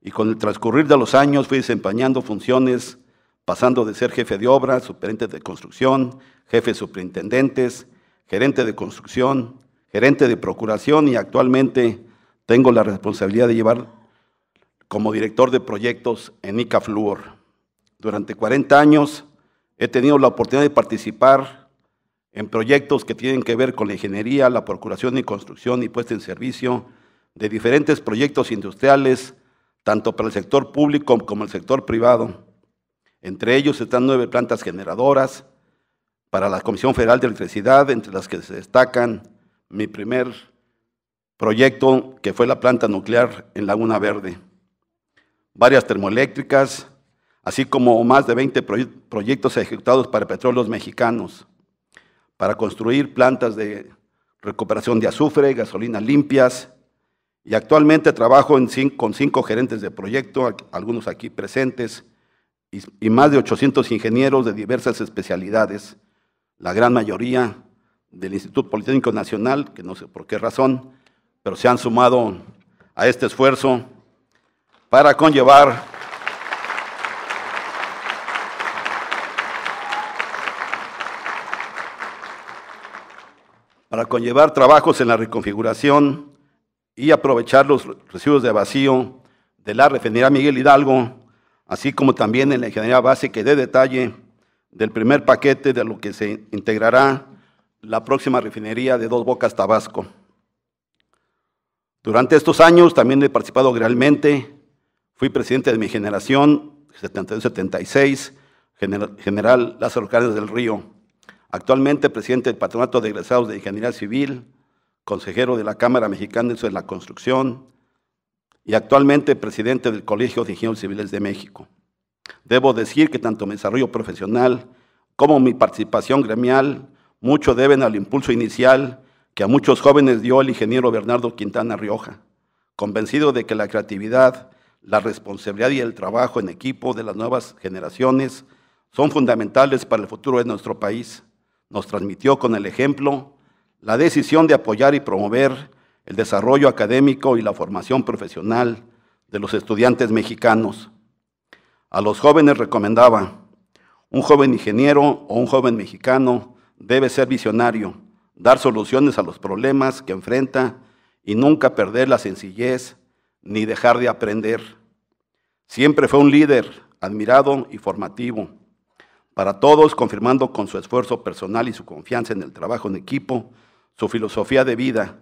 y con el transcurrir de los años fui desempeñando funciones, pasando de ser jefe de obra, superintendente de construcción, jefe de superintendentes, gerente de construcción, gerente de procuración y actualmente tengo la responsabilidad de llevar como director de proyectos en ICAFluor. Durante 40 años he tenido la oportunidad de participar en proyectos que tienen que ver con la ingeniería, la procuración y construcción y puesta en servicio de diferentes proyectos industriales, tanto para el sector público como el sector privado. Entre ellos están nueve plantas generadoras para la Comisión Federal de Electricidad, entre las que se destacan mi primer proyecto que fue la planta nuclear en Laguna Verde, varias termoeléctricas, así como más de 20 proyectos ejecutados para petróleos mexicanos, para construir plantas de recuperación de azufre, gasolina limpias, y actualmente trabajo con cinco gerentes de proyecto, algunos aquí presentes, y, y más de 800 ingenieros de diversas especialidades, la gran mayoría del Instituto Politécnico Nacional, que no sé por qué razón, pero se han sumado a este esfuerzo para conllevar para conllevar trabajos en la reconfiguración y aprovechar los residuos de vacío de la refinería Miguel Hidalgo, así como también en la ingeniería base, que dé detalle del primer paquete de lo que se integrará la próxima refinería de Dos Bocas Tabasco. Durante estos años también he participado realmente. Fui presidente de mi generación, 72-76, general Lázaro Cárdenas del Río. Actualmente presidente del Patronato de Egresados de Ingeniería Civil, consejero de la Cámara Mexicana de la Construcción y actualmente presidente del Colegio de Ingenieros Civiles de México. Debo decir que tanto mi desarrollo profesional como mi participación gremial mucho deben al impulso inicial que a muchos jóvenes dio el ingeniero Bernardo Quintana Rioja, convencido de que la creatividad, la responsabilidad y el trabajo en equipo de las nuevas generaciones son fundamentales para el futuro de nuestro país. Nos transmitió con el ejemplo la decisión de apoyar y promover el desarrollo académico y la formación profesional de los estudiantes mexicanos. A los jóvenes recomendaba, un joven ingeniero o un joven mexicano debe ser visionario dar soluciones a los problemas que enfrenta y nunca perder la sencillez ni dejar de aprender. Siempre fue un líder admirado y formativo para todos, confirmando con su esfuerzo personal y su confianza en el trabajo en equipo, su filosofía de vida,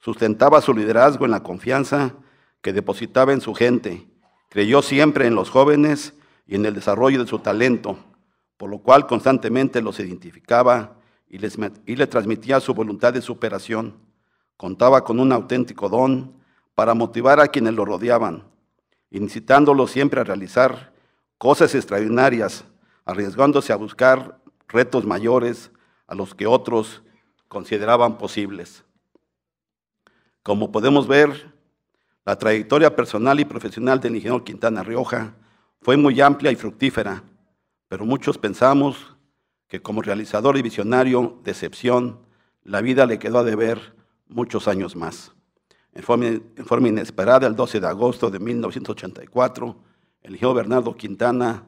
sustentaba su liderazgo en la confianza que depositaba en su gente, creyó siempre en los jóvenes y en el desarrollo de su talento, por lo cual constantemente los identificaba y, le transmitía su voluntad de superación. Contaba con un auténtico don para motivar a quienes lo rodeaban, incitándolo siempre a realizar cosas extraordinarias, arriesgándose a buscar retos mayores a los que otros consideraban posibles. Como podemos ver, la trayectoria personal y profesional del ingeniero Quintana Rioja fue muy amplia y fructífera, pero muchos pensamos como realizador y visionario de excepción, la vida le quedó a deber muchos años más. En forma, en forma inesperada, el 12 de agosto de 1984, el hijo Bernardo Quintana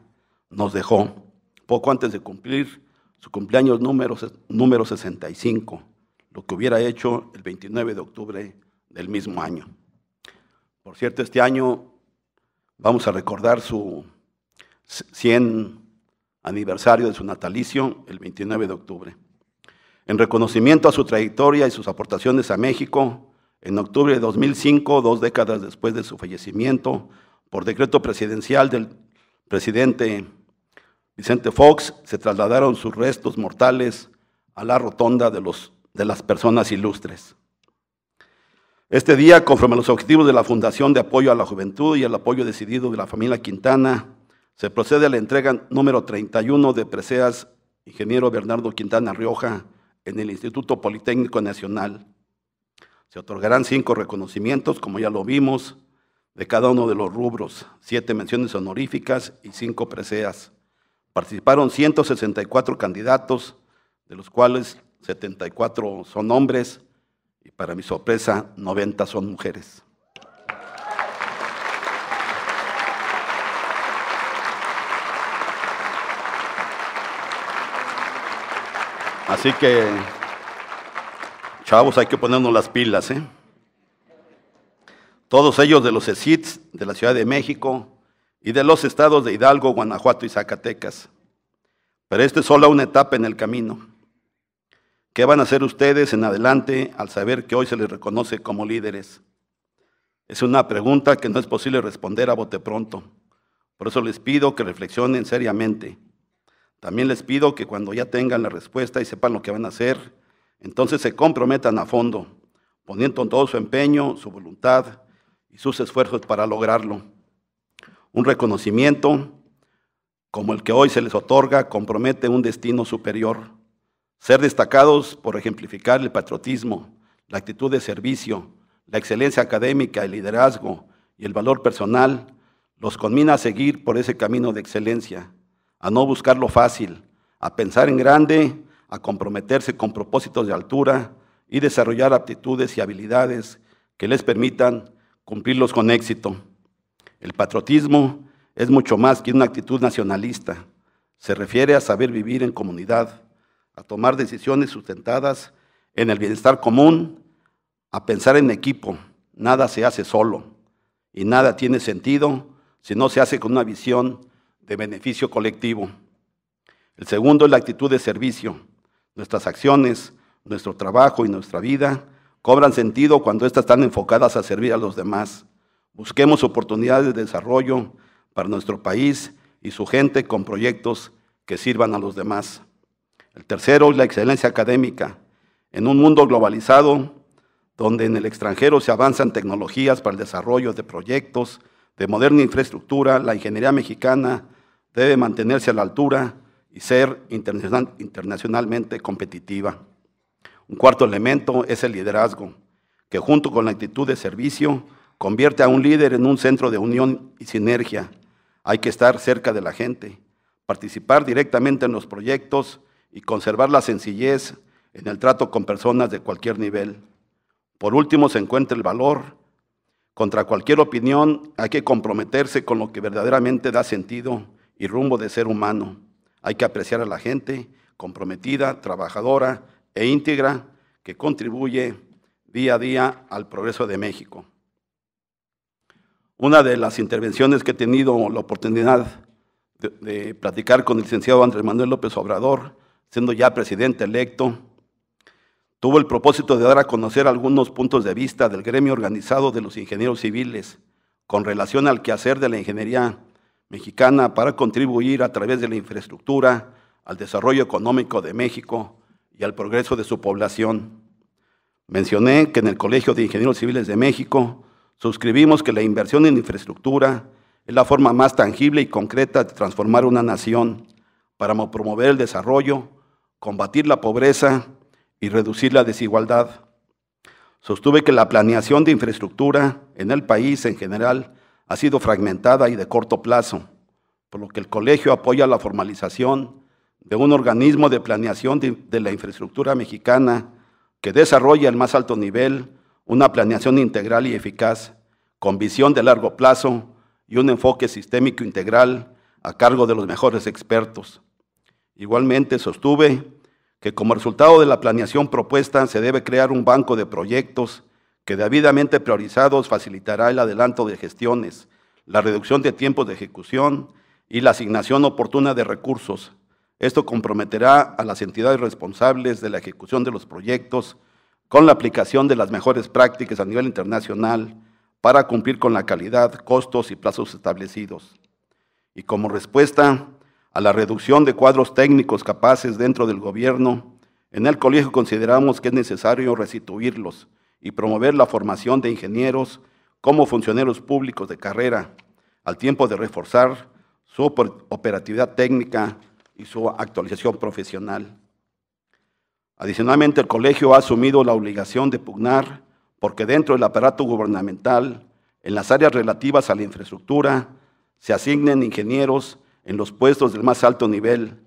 nos dejó, poco antes de cumplir su cumpleaños número, número 65, lo que hubiera hecho el 29 de octubre del mismo año. Por cierto, este año vamos a recordar su 100 aniversario de su natalicio el 29 de octubre. En reconocimiento a su trayectoria y sus aportaciones a México, en octubre de 2005, dos décadas después de su fallecimiento, por decreto presidencial del presidente Vicente Fox, se trasladaron sus restos mortales a la rotonda de, los, de las personas ilustres. Este día, conforme a los objetivos de la Fundación de Apoyo a la Juventud y el apoyo decidido de la familia Quintana, se procede a la entrega número 31 de preseas ingeniero Bernardo Quintana Rioja en el Instituto Politécnico Nacional. Se otorgarán cinco reconocimientos, como ya lo vimos, de cada uno de los rubros, siete menciones honoríficas y cinco preseas. Participaron 164 candidatos, de los cuales 74 son hombres y para mi sorpresa 90 son mujeres. Así que, chavos, hay que ponernos las pilas, ¿eh? Todos ellos de los ESITs, de la Ciudad de México y de los estados de Hidalgo, Guanajuato y Zacatecas. Pero esta es solo una etapa en el camino. ¿Qué van a hacer ustedes en adelante al saber que hoy se les reconoce como líderes? Es una pregunta que no es posible responder a bote pronto. Por eso les pido que reflexionen seriamente también les pido que cuando ya tengan la respuesta y sepan lo que van a hacer, entonces se comprometan a fondo, poniendo todo su empeño, su voluntad y sus esfuerzos para lograrlo. Un reconocimiento como el que hoy se les otorga compromete un destino superior. Ser destacados por ejemplificar el patriotismo, la actitud de servicio, la excelencia académica, el liderazgo y el valor personal los conmina a seguir por ese camino de excelencia a no buscar lo fácil, a pensar en grande, a comprometerse con propósitos de altura y desarrollar aptitudes y habilidades que les permitan cumplirlos con éxito. El patriotismo es mucho más que una actitud nacionalista. Se refiere a saber vivir en comunidad, a tomar decisiones sustentadas en el bienestar común, a pensar en equipo. Nada se hace solo y nada tiene sentido si no se hace con una visión de beneficio colectivo. El segundo es la actitud de servicio. Nuestras acciones, nuestro trabajo y nuestra vida cobran sentido cuando éstas están enfocadas a servir a los demás. Busquemos oportunidades de desarrollo para nuestro país y su gente con proyectos que sirvan a los demás. El tercero es la excelencia académica. En un mundo globalizado, donde en el extranjero se avanzan tecnologías para el desarrollo de proyectos de moderna infraestructura, la ingeniería mexicana debe mantenerse a la altura y ser internacionalmente competitiva. Un cuarto elemento es el liderazgo, que junto con la actitud de servicio convierte a un líder en un centro de unión y sinergia. Hay que estar cerca de la gente, participar directamente en los proyectos y conservar la sencillez en el trato con personas de cualquier nivel. Por último, se encuentra el valor. Contra cualquier opinión hay que comprometerse con lo que verdaderamente da sentido y rumbo de ser humano. Hay que apreciar a la gente comprometida, trabajadora e íntegra que contribuye día a día al progreso de México. Una de las intervenciones que he tenido la oportunidad de, de platicar con el licenciado Andrés Manuel López Obrador, siendo ya presidente electo, tuvo el propósito de dar a conocer algunos puntos de vista del gremio organizado de los ingenieros civiles con relación al quehacer de la ingeniería mexicana para contribuir a través de la infraestructura al desarrollo económico de México y al progreso de su población. Mencioné que en el Colegio de Ingenieros Civiles de México suscribimos que la inversión en infraestructura es la forma más tangible y concreta de transformar una nación para promover el desarrollo, combatir la pobreza y reducir la desigualdad. Sostuve que la planeación de infraestructura en el país en general ha sido fragmentada y de corto plazo, por lo que el colegio apoya la formalización de un organismo de planeación de, la infraestructura mexicana que desarrolle al más alto nivel una planeación integral y eficaz, con visión de largo plazo y un enfoque sistémico integral a cargo de los mejores expertos. Igualmente sostuve que como resultado de la planeación propuesta se debe crear un banco de proyectos que debidamente priorizados facilitará el adelanto de gestiones, la reducción de tiempos de ejecución y la asignación oportuna de recursos. Esto comprometerá a las entidades responsables de la ejecución de los proyectos con la aplicación de las mejores prácticas a nivel internacional para cumplir con la calidad, costos y plazos establecidos. Y como respuesta a la reducción de cuadros técnicos capaces dentro del gobierno, en el colegio consideramos que es necesario restituirlos, y promover la formación de ingenieros como funcionarios públicos de carrera, al tiempo de reforzar su operatividad técnica y su actualización profesional. Adicionalmente, el colegio ha asumido la obligación de pugnar porque dentro del aparato gubernamental, en las áreas relativas a la infraestructura, se asignen ingenieros en los puestos del más alto nivel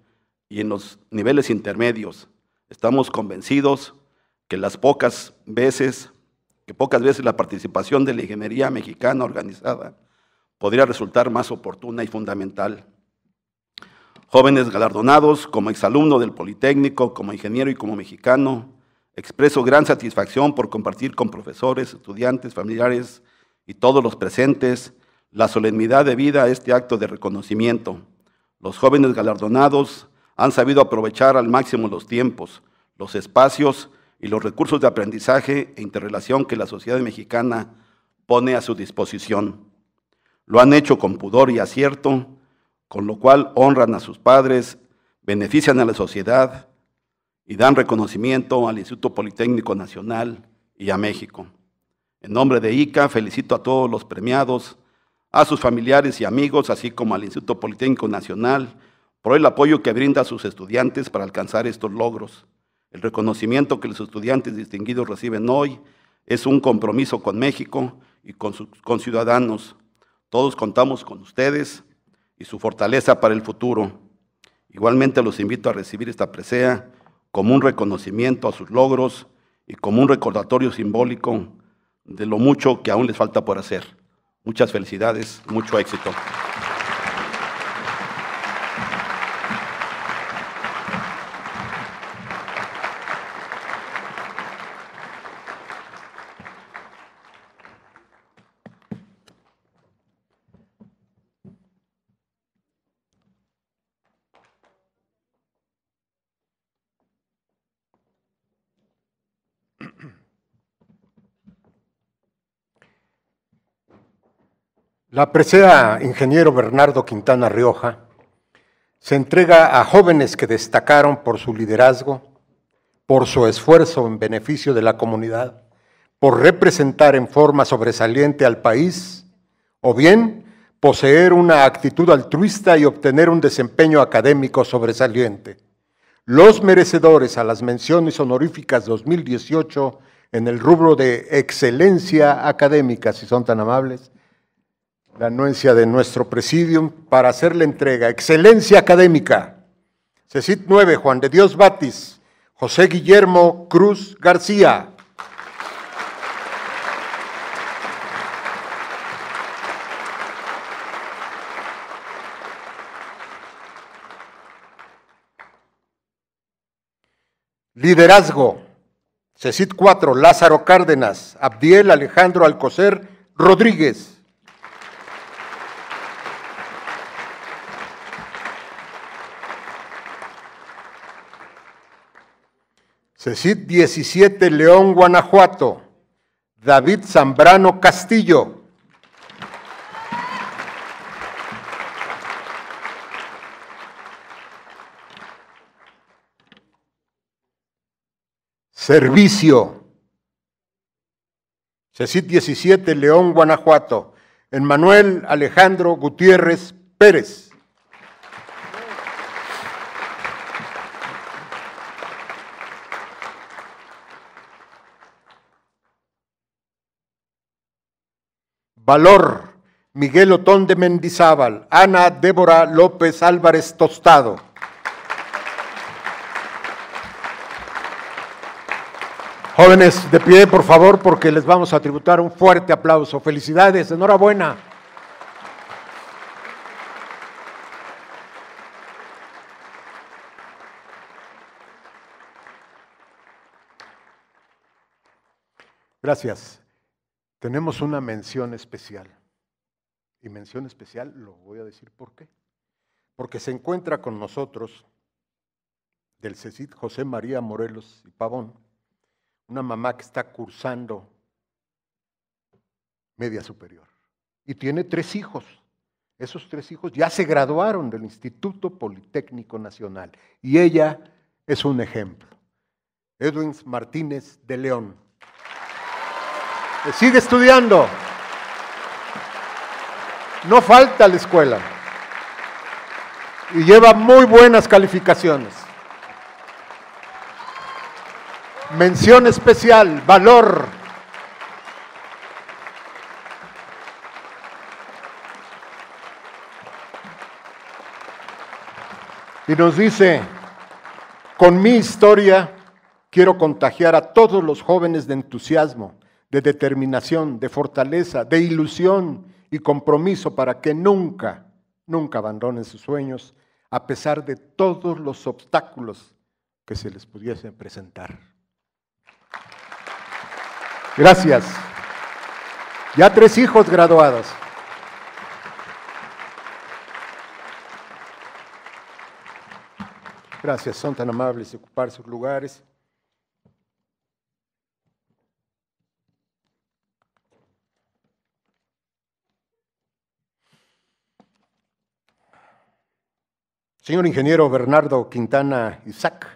y en los niveles intermedios. Estamos convencidos que las pocas veces, que pocas veces la participación de la ingeniería mexicana organizada podría resultar más oportuna y fundamental. Jóvenes galardonados como exalumno del Politécnico, como ingeniero y como mexicano, expreso gran satisfacción por compartir con profesores, estudiantes, familiares y todos los presentes la solemnidad debida a este acto de reconocimiento. Los jóvenes galardonados han sabido aprovechar al máximo los tiempos, los espacios y los recursos de aprendizaje e interrelación que la sociedad mexicana pone a su disposición. Lo han hecho con pudor y acierto, con lo cual honran a sus padres, benefician a la sociedad y dan reconocimiento al Instituto Politécnico Nacional y a México. En nombre de ICA felicito a todos los premiados, a sus familiares y amigos, así como al Instituto Politécnico Nacional, por el apoyo que brinda a sus estudiantes para alcanzar estos logros. El reconocimiento que los estudiantes distinguidos reciben hoy es un compromiso con México y con sus conciudadanos. Todos contamos con ustedes y su fortaleza para el futuro. Igualmente los invito a recibir esta presea como un reconocimiento a sus logros y como un recordatorio simbólico de lo mucho que aún les falta por hacer. Muchas felicidades, mucho éxito. La ingeniero Bernardo Quintana Rioja se entrega a jóvenes que destacaron por su liderazgo, por su esfuerzo en beneficio de la comunidad, por representar en forma sobresaliente al país, o bien poseer una actitud altruista y obtener un desempeño académico sobresaliente. Los merecedores a las menciones honoríficas 2018 en el rubro de excelencia académica, si son tan amables, la anuencia de nuestro presidium para hacer la entrega. Excelencia académica. CECIT 9, Juan de Dios Batis, José Guillermo Cruz García. Liderazgo. CECIT 4, Lázaro Cárdenas, Abdiel Alejandro Alcocer Rodríguez. Cecit 17, León, Guanajuato. David Zambrano Castillo. Servicio. CECIT 17, León, Guanajuato. Emmanuel Alejandro Gutiérrez Pérez. Valor, Miguel Otón de Mendizábal, Ana Débora López Álvarez Tostado. Jóvenes, de pie, por favor, porque les vamos a tributar un fuerte aplauso. Felicidades, enhorabuena. Gracias tenemos una mención especial. Y mención especial, lo voy a decir por qué. Porque se encuentra con nosotros del CECIT José María Morelos y Pavón, una mamá que está cursando media superior y tiene tres hijos. Esos tres hijos ya se graduaron del Instituto Politécnico Nacional y ella es un ejemplo. Edwin Martínez de León, eh, sigue estudiando. No falta a la escuela. Y lleva muy buenas calificaciones. Mención especial, valor. Y nos dice, con mi historia quiero contagiar a todos los jóvenes de entusiasmo de determinación, de fortaleza, de ilusión y compromiso para que nunca, nunca abandonen sus sueños a pesar de todos los obstáculos que se les pudiesen presentar. Gracias. Ya tres hijos graduados. Gracias, son tan amables de ocupar sus lugares. Señor ingeniero Bernardo Quintana Isaac,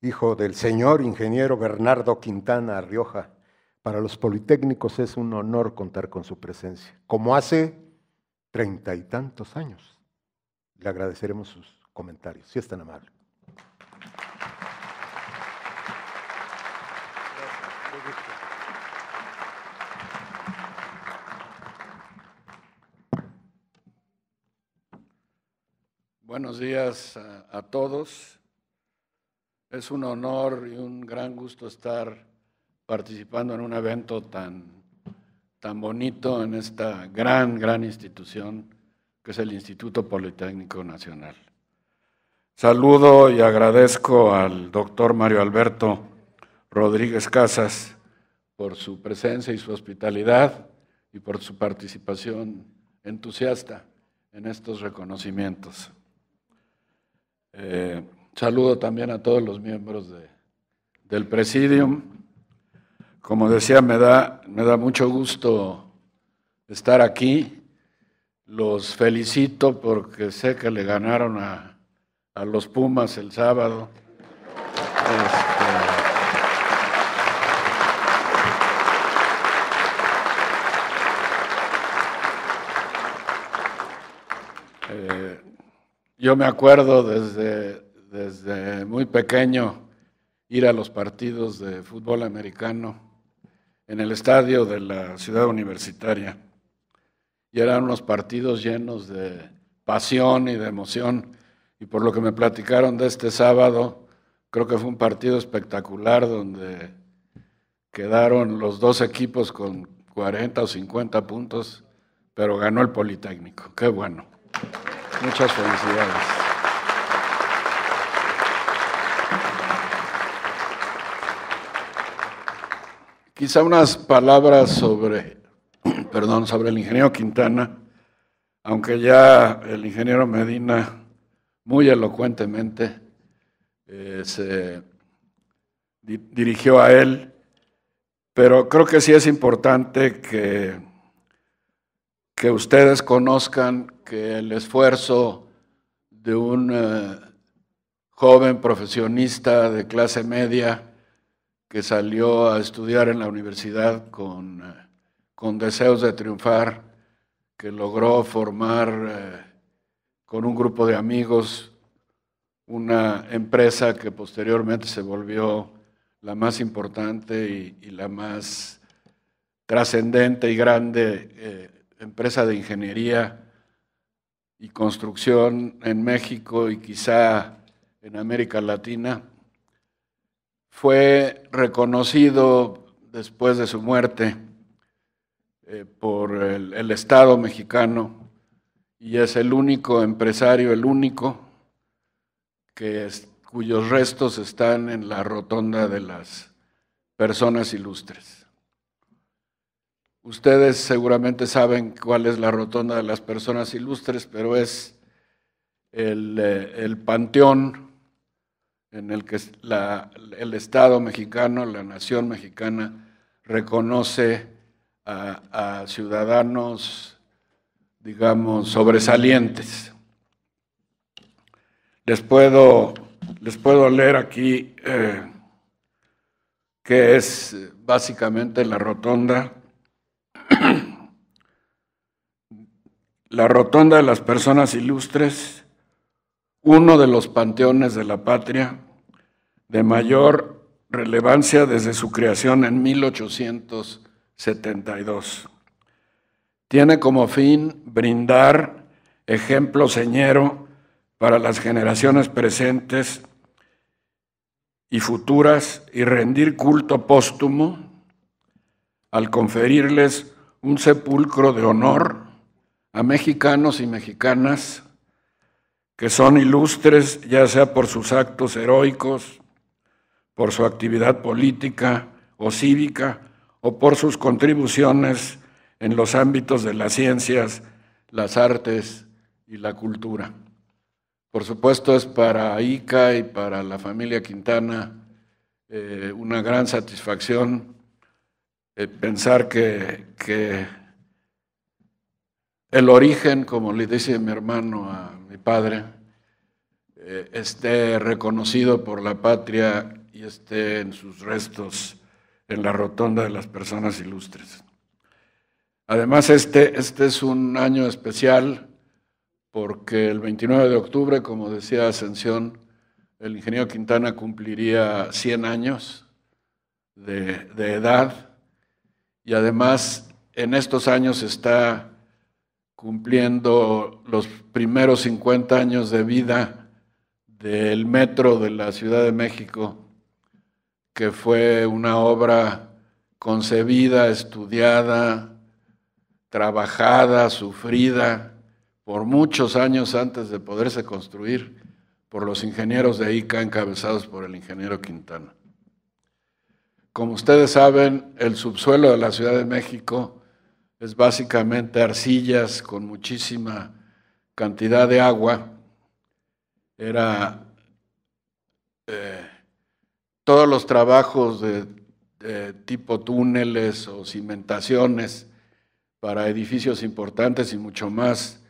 hijo del señor ingeniero Bernardo Quintana Rioja, para los Politécnicos es un honor contar con su presencia, como hace treinta y tantos años. Le agradeceremos sus comentarios, si es tan amable. Buenos días a, todos. Es un honor y un gran gusto estar participando en un evento tan, tan bonito en esta gran, gran institución que es el Instituto Politécnico Nacional. Saludo y agradezco al doctor Mario Alberto Rodríguez Casas por su presencia y su hospitalidad y por su participación entusiasta en estos reconocimientos. Eh, saludo también a todos los miembros de, del Presidium. Como decía, me da, me da mucho gusto estar aquí. Los felicito porque sé que le ganaron a, los Pumas el sábado. Este, Yo me acuerdo desde, desde muy pequeño ir a los partidos de fútbol americano en el estadio de la ciudad universitaria. Y eran unos partidos llenos de pasión y de emoción. Y por lo que me platicaron de este sábado, creo que fue un partido espectacular donde quedaron los dos equipos con 40 o 50 puntos, pero ganó el Politécnico. Qué bueno. Muchas felicidades. Quizá unas palabras sobre, perdón, sobre el ingeniero Quintana, aunque ya el ingeniero Medina muy elocuentemente eh, se dirigió a él, pero creo que sí es importante que que ustedes conozcan que el esfuerzo de un eh, joven profesionista de clase media que salió a estudiar en la universidad con, eh, con deseos de triunfar, que logró formar eh, con un grupo de amigos una empresa que posteriormente se volvió la más importante y, y la más trascendente y grande empresa de ingeniería y construcción en México y quizá en América Latina, fue reconocido después de su muerte eh, por el, Estado mexicano y es el único empresario, el único que cuyos restos están en la rotonda de las personas ilustres. Ustedes seguramente saben cuál es la rotonda de las personas ilustres, pero es el, eh, panteón en el que el Estado mexicano, la nación mexicana, reconoce a, ciudadanos, digamos, sobresalientes. Les puedo, les leer aquí eh, qué es básicamente la rotonda la Rotonda de las Personas Ilustres, uno de los panteones de la patria de mayor relevancia desde su creación en 1872. Tiene como fin brindar ejemplo señero para las generaciones presentes y futuras y rendir culto póstumo al conferirles un sepulcro de honor a mexicanos y mexicanas que son ilustres ya sea por sus actos heroicos, por su actividad política o cívica, o por sus contribuciones en los ámbitos de las ciencias, las artes y la cultura. Por supuesto es para ICA y para la familia Quintana eh, una gran satisfacción eh, pensar que el origen, como le dice mi hermano a mi padre, eh, esté reconocido por la patria y esté en sus restos en la rotonda de las personas ilustres. Además, este, este es un año especial porque el 29 de octubre, como decía Ascensión, el ingeniero Quintana cumpliría 100 años de edad y además en estos años está cumpliendo los primeros 50 años de vida del metro de la Ciudad de México, que fue una obra concebida, estudiada, trabajada, sufrida por muchos años antes de poderse construir por los ingenieros de ICA encabezados por el ingeniero Quintana. Como ustedes saben, el subsuelo de la Ciudad de México es básicamente arcillas con muchísima cantidad de agua. Era eh, todos los trabajos de, tipo túneles o cimentaciones para edificios importantes y mucho más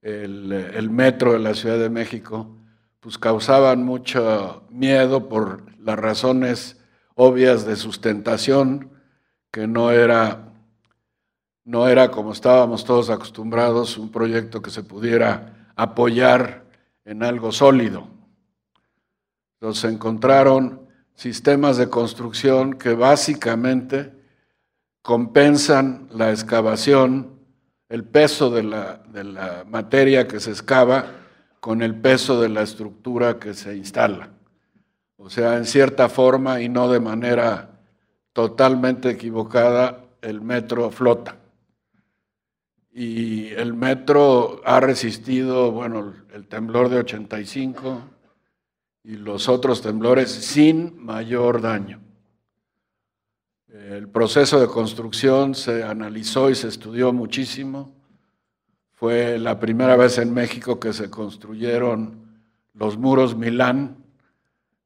el, el, metro de la Ciudad de México, pues causaban mucho miedo por las razones obvias de sustentación, que no era no era como estábamos todos acostumbrados, un proyecto que se pudiera apoyar en algo sólido. Entonces encontraron sistemas de construcción que básicamente compensan la excavación, el peso de la, de la materia que se excava con el peso de la estructura que se instala. O sea, en cierta forma y no de manera totalmente equivocada, el metro flota y el metro ha resistido, bueno, el temblor de 85 y los otros temblores sin mayor daño. El proceso de construcción se analizó y se estudió muchísimo. Fue la primera vez en México que se construyeron los muros Milán,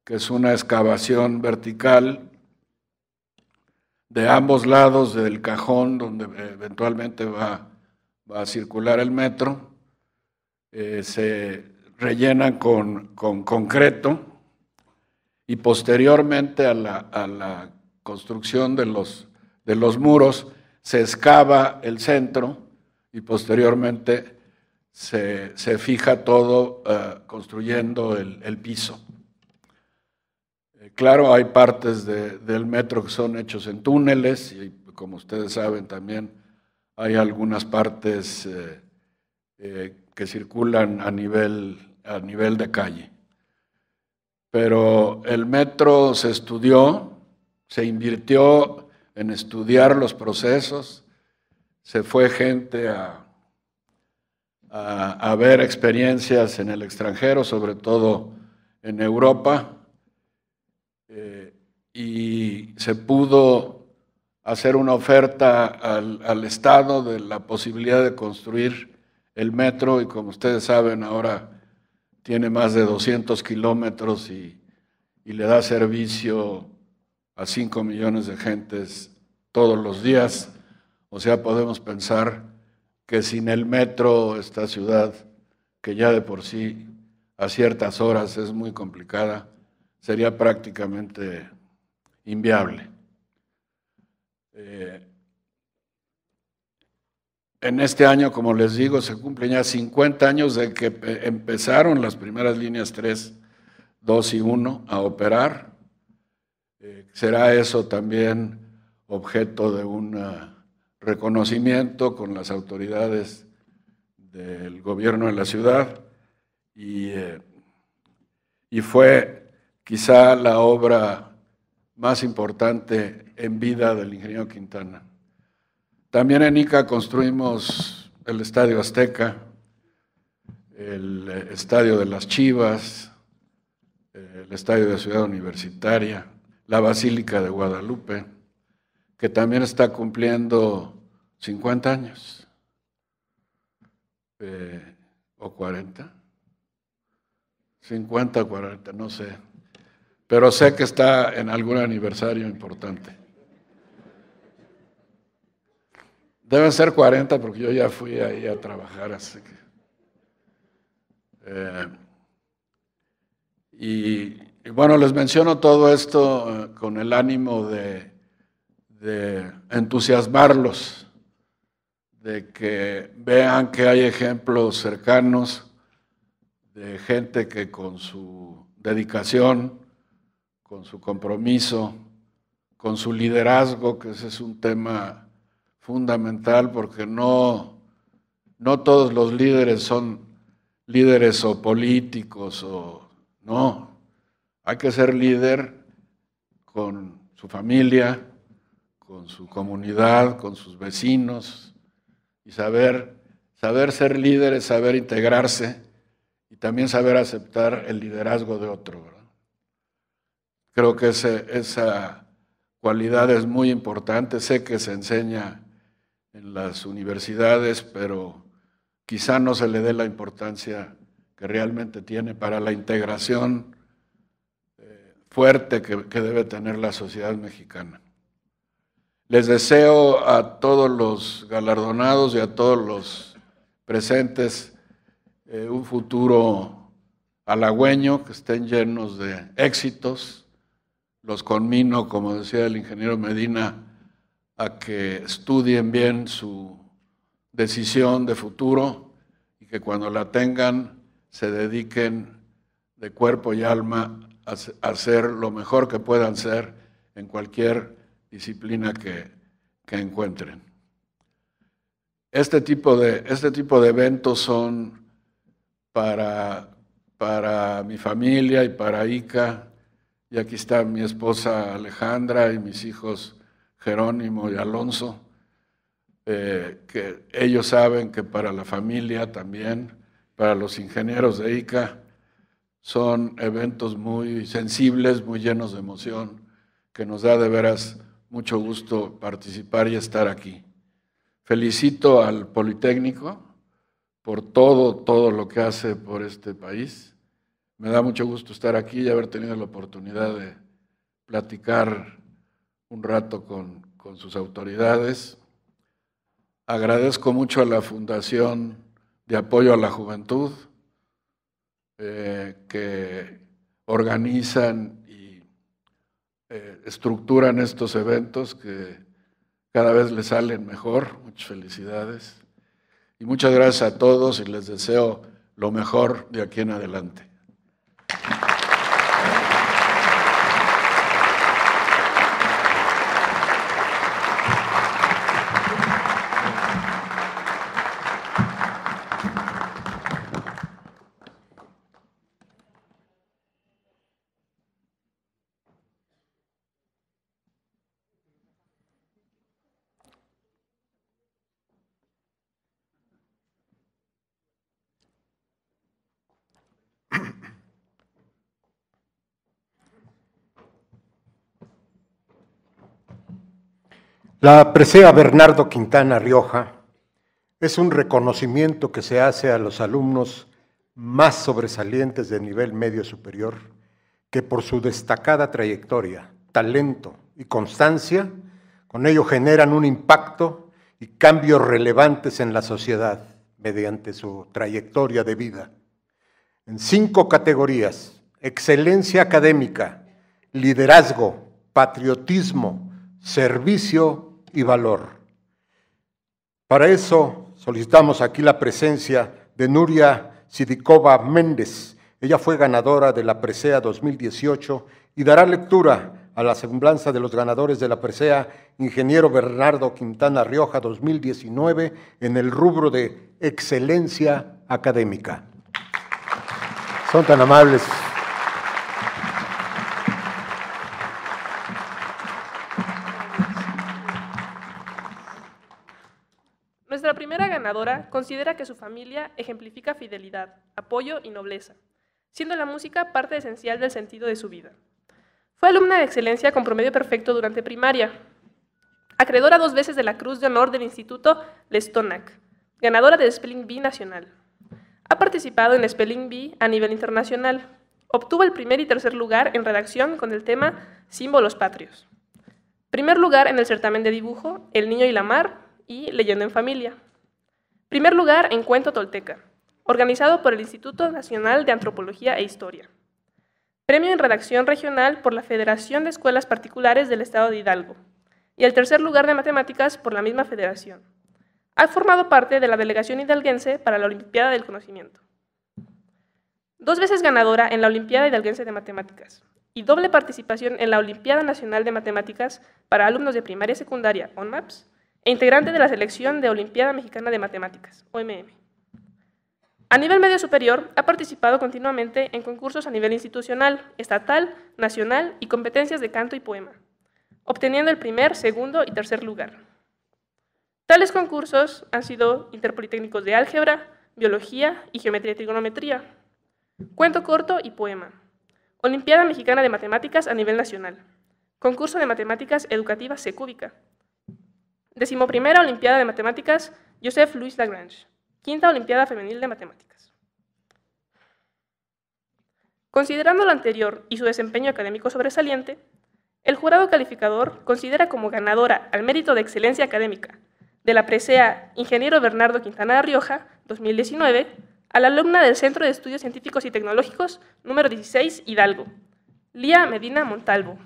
que es una excavación vertical de ambos lados del cajón donde eventualmente va va a circular el metro, eh, se rellenan con, con, concreto y posteriormente a la, construcción de los, de los muros se excava el centro y posteriormente se, fija todo eh, construyendo el, piso. Eh, claro, hay partes del metro que son hechos en túneles y como ustedes saben también hay algunas partes eh, eh, que circulan a nivel, a nivel de calle. Pero el metro se estudió, se invirtió en estudiar los procesos, se fue gente a, ver experiencias en el extranjero, sobre todo en Europa, eh, y se pudo hacer una oferta al, Estado de la posibilidad de construir el metro y como ustedes saben ahora tiene más de 200 kilómetros y, y, le da servicio a 5 millones de gentes todos los días. O sea, podemos pensar que sin el metro esta ciudad, que ya de por sí a ciertas horas es muy complicada, sería prácticamente inviable. Eh, en este año, como les digo, se cumplen ya 50 años de que eh, empezaron las primeras líneas 3, 2 y 1 a operar. Eh, será eso también objeto de un ah, reconocimiento con las autoridades del gobierno de la ciudad y, y fue quizá la obra más importante en vida del ingeniero Quintana. También en ICA construimos el Estadio Azteca, el eh, Estadio de las Chivas, el Estadio de Ciudad Universitaria, la Basílica de Guadalupe, que también está cumpliendo 50 años, eh, o 40, 50 o 40, no sé, pero sé que está en algún aniversario importante. Deben ser 40 porque yo ya fui ahí a trabajar, así que... Eh, y, bueno, les menciono todo esto eh, con el ánimo de entusiasmarlos, de que vean que hay ejemplos cercanos de gente que con su dedicación, con su compromiso, con su liderazgo, que ese es un tema fundamental porque no, no todos los líderes son líderes o políticos o no. Hay que ser líder con su familia, con su comunidad, con sus vecinos y saber saber ser líder es saber integrarse y también saber aceptar el liderazgo de otro. Creo que esa cualidad es muy importante. Sé que se enseña en las universidades, pero quizá no se le dé la importancia que realmente tiene para la integración eh, fuerte que, debe tener la sociedad mexicana. Les deseo a todos los galardonados y a todos los presentes eh, un futuro halagüeño, que estén llenos de éxitos los conmino, como decía el ingeniero Medina, a que estudien bien su decisión de futuro y que cuando la tengan se dediquen de cuerpo y alma a hacer lo mejor que puedan ser en cualquier disciplina que, encuentren. Este tipo, de, este tipo de eventos son para, para mi familia y para ICA y aquí está mi esposa Alejandra y mis hijos Jerónimo y Alonso, eh, que ellos saben que para la familia también, para los ingenieros de ICA, son eventos muy sensibles, muy llenos de emoción, que nos da de veras mucho gusto participar y estar aquí. Felicito al Politécnico por todo, todo lo que hace por este país me da mucho gusto estar aquí y haber tenido la oportunidad de platicar un rato con, sus autoridades. Agradezco mucho a la Fundación de Apoyo a la Juventud eh, que organizan y eh, estructuran estos eventos que cada vez les salen mejor. Muchas felicidades. Y muchas gracias a todos y les deseo lo mejor de aquí en adelante. Thank you. La presea Bernardo Quintana Rioja es un reconocimiento que se hace a los alumnos más sobresalientes de nivel medio superior que por su destacada trayectoria, talento y constancia, con ello generan un impacto y cambios relevantes en la sociedad mediante su trayectoria de vida. En cinco categorías, excelencia académica, liderazgo, patriotismo, servicio y valor. Para eso solicitamos aquí la presencia de Nuria Sidicova Méndez. Ella fue ganadora de la Presea 2018 y dará lectura a la semblanza de los ganadores de la Presea Ingeniero Bernardo Quintana Rioja 2019 en el rubro de excelencia académica. Son tan amables considera que su familia ejemplifica fidelidad, apoyo y nobleza, siendo la música parte esencial del sentido de su vida. Fue alumna de excelencia con promedio perfecto durante primaria, acreedora dos veces de la Cruz de Honor del Instituto Lestonac, ganadora del Spelling Bee Nacional. Ha participado en Spelling Bee a nivel internacional. Obtuvo el primer y tercer lugar en redacción con el tema Símbolos Patrios. Primer lugar en el certamen de dibujo El Niño y la Mar y Leyendo en Familia. Primer lugar, en Cuento Tolteca, organizado por el Instituto Nacional de Antropología e Historia. Premio en redacción regional por la Federación de Escuelas Particulares del Estado de Hidalgo. Y el tercer lugar de matemáticas por la misma federación. Ha formado parte de la delegación hidalguense para la Olimpiada del Conocimiento. Dos veces ganadora en la Olimpiada Hidalguense de Matemáticas y doble participación en la Olimpiada Nacional de Matemáticas para alumnos de primaria y secundaria, ONMAPS, e integrante de la selección de Olimpiada Mexicana de Matemáticas, OMM. A nivel medio superior, ha participado continuamente en concursos a nivel institucional, estatal, nacional y competencias de canto y poema, obteniendo el primer, segundo y tercer lugar. Tales concursos han sido interpolitécnicos de álgebra, biología y geometría y trigonometría, cuento corto y poema, Olimpiada Mexicana de Matemáticas a nivel nacional, concurso de matemáticas educativas secúbica, Decimoprimera Olimpiada de Matemáticas, Joseph Louis Lagrange. Quinta Olimpiada Femenil de Matemáticas. Considerando lo anterior y su desempeño académico sobresaliente, el jurado calificador considera como ganadora al mérito de excelencia académica de la presea Ingeniero Bernardo Quintana Rioja, 2019, a la alumna del Centro de Estudios Científicos y Tecnológicos número 16, Hidalgo, Lía Medina Montalvo.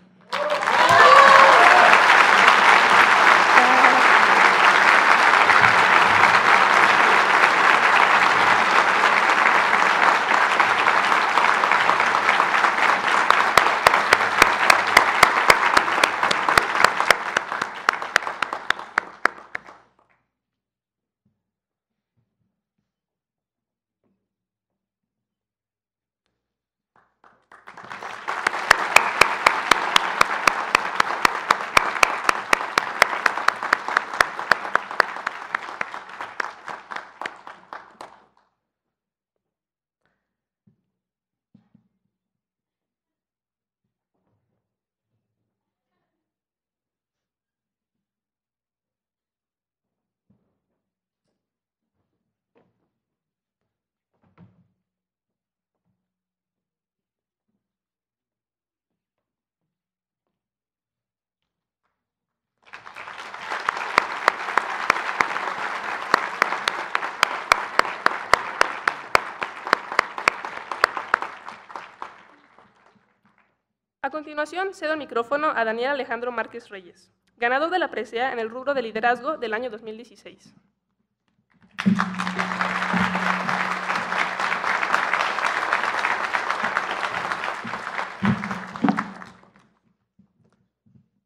A continuación, cedo el micrófono a Daniel Alejandro Márquez Reyes, ganador de la presea en el rubro de liderazgo del año 2016.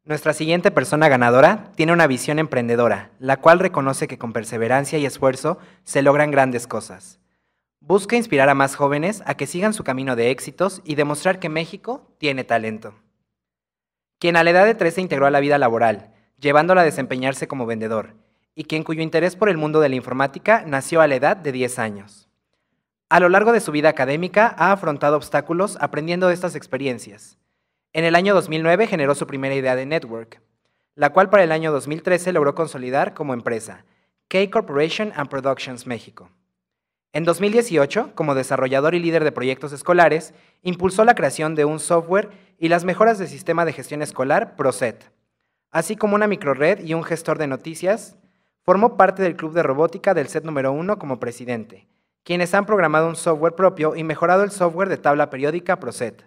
Nuestra siguiente persona ganadora tiene una visión emprendedora, la cual reconoce que con perseverancia y esfuerzo se logran grandes cosas busca inspirar a más jóvenes a que sigan su camino de éxitos y demostrar que México tiene talento. Quien a la edad de 13 integró a la vida laboral, llevándola a desempeñarse como vendedor, y quien cuyo interés por el mundo de la informática nació a la edad de 10 años. A lo largo de su vida académica ha afrontado obstáculos aprendiendo de estas experiencias. En el año 2009 generó su primera idea de network, la cual para el año 2013 logró consolidar como empresa, K Corporation and Productions México. En 2018, como desarrollador y líder de proyectos escolares, impulsó la creación de un software y las mejoras del sistema de gestión escolar ProSet, así como una microred y un gestor de noticias. Formó parte del Club de Robótica del set número 1 como presidente, quienes han programado un software propio y mejorado el software de tabla periódica ProSet.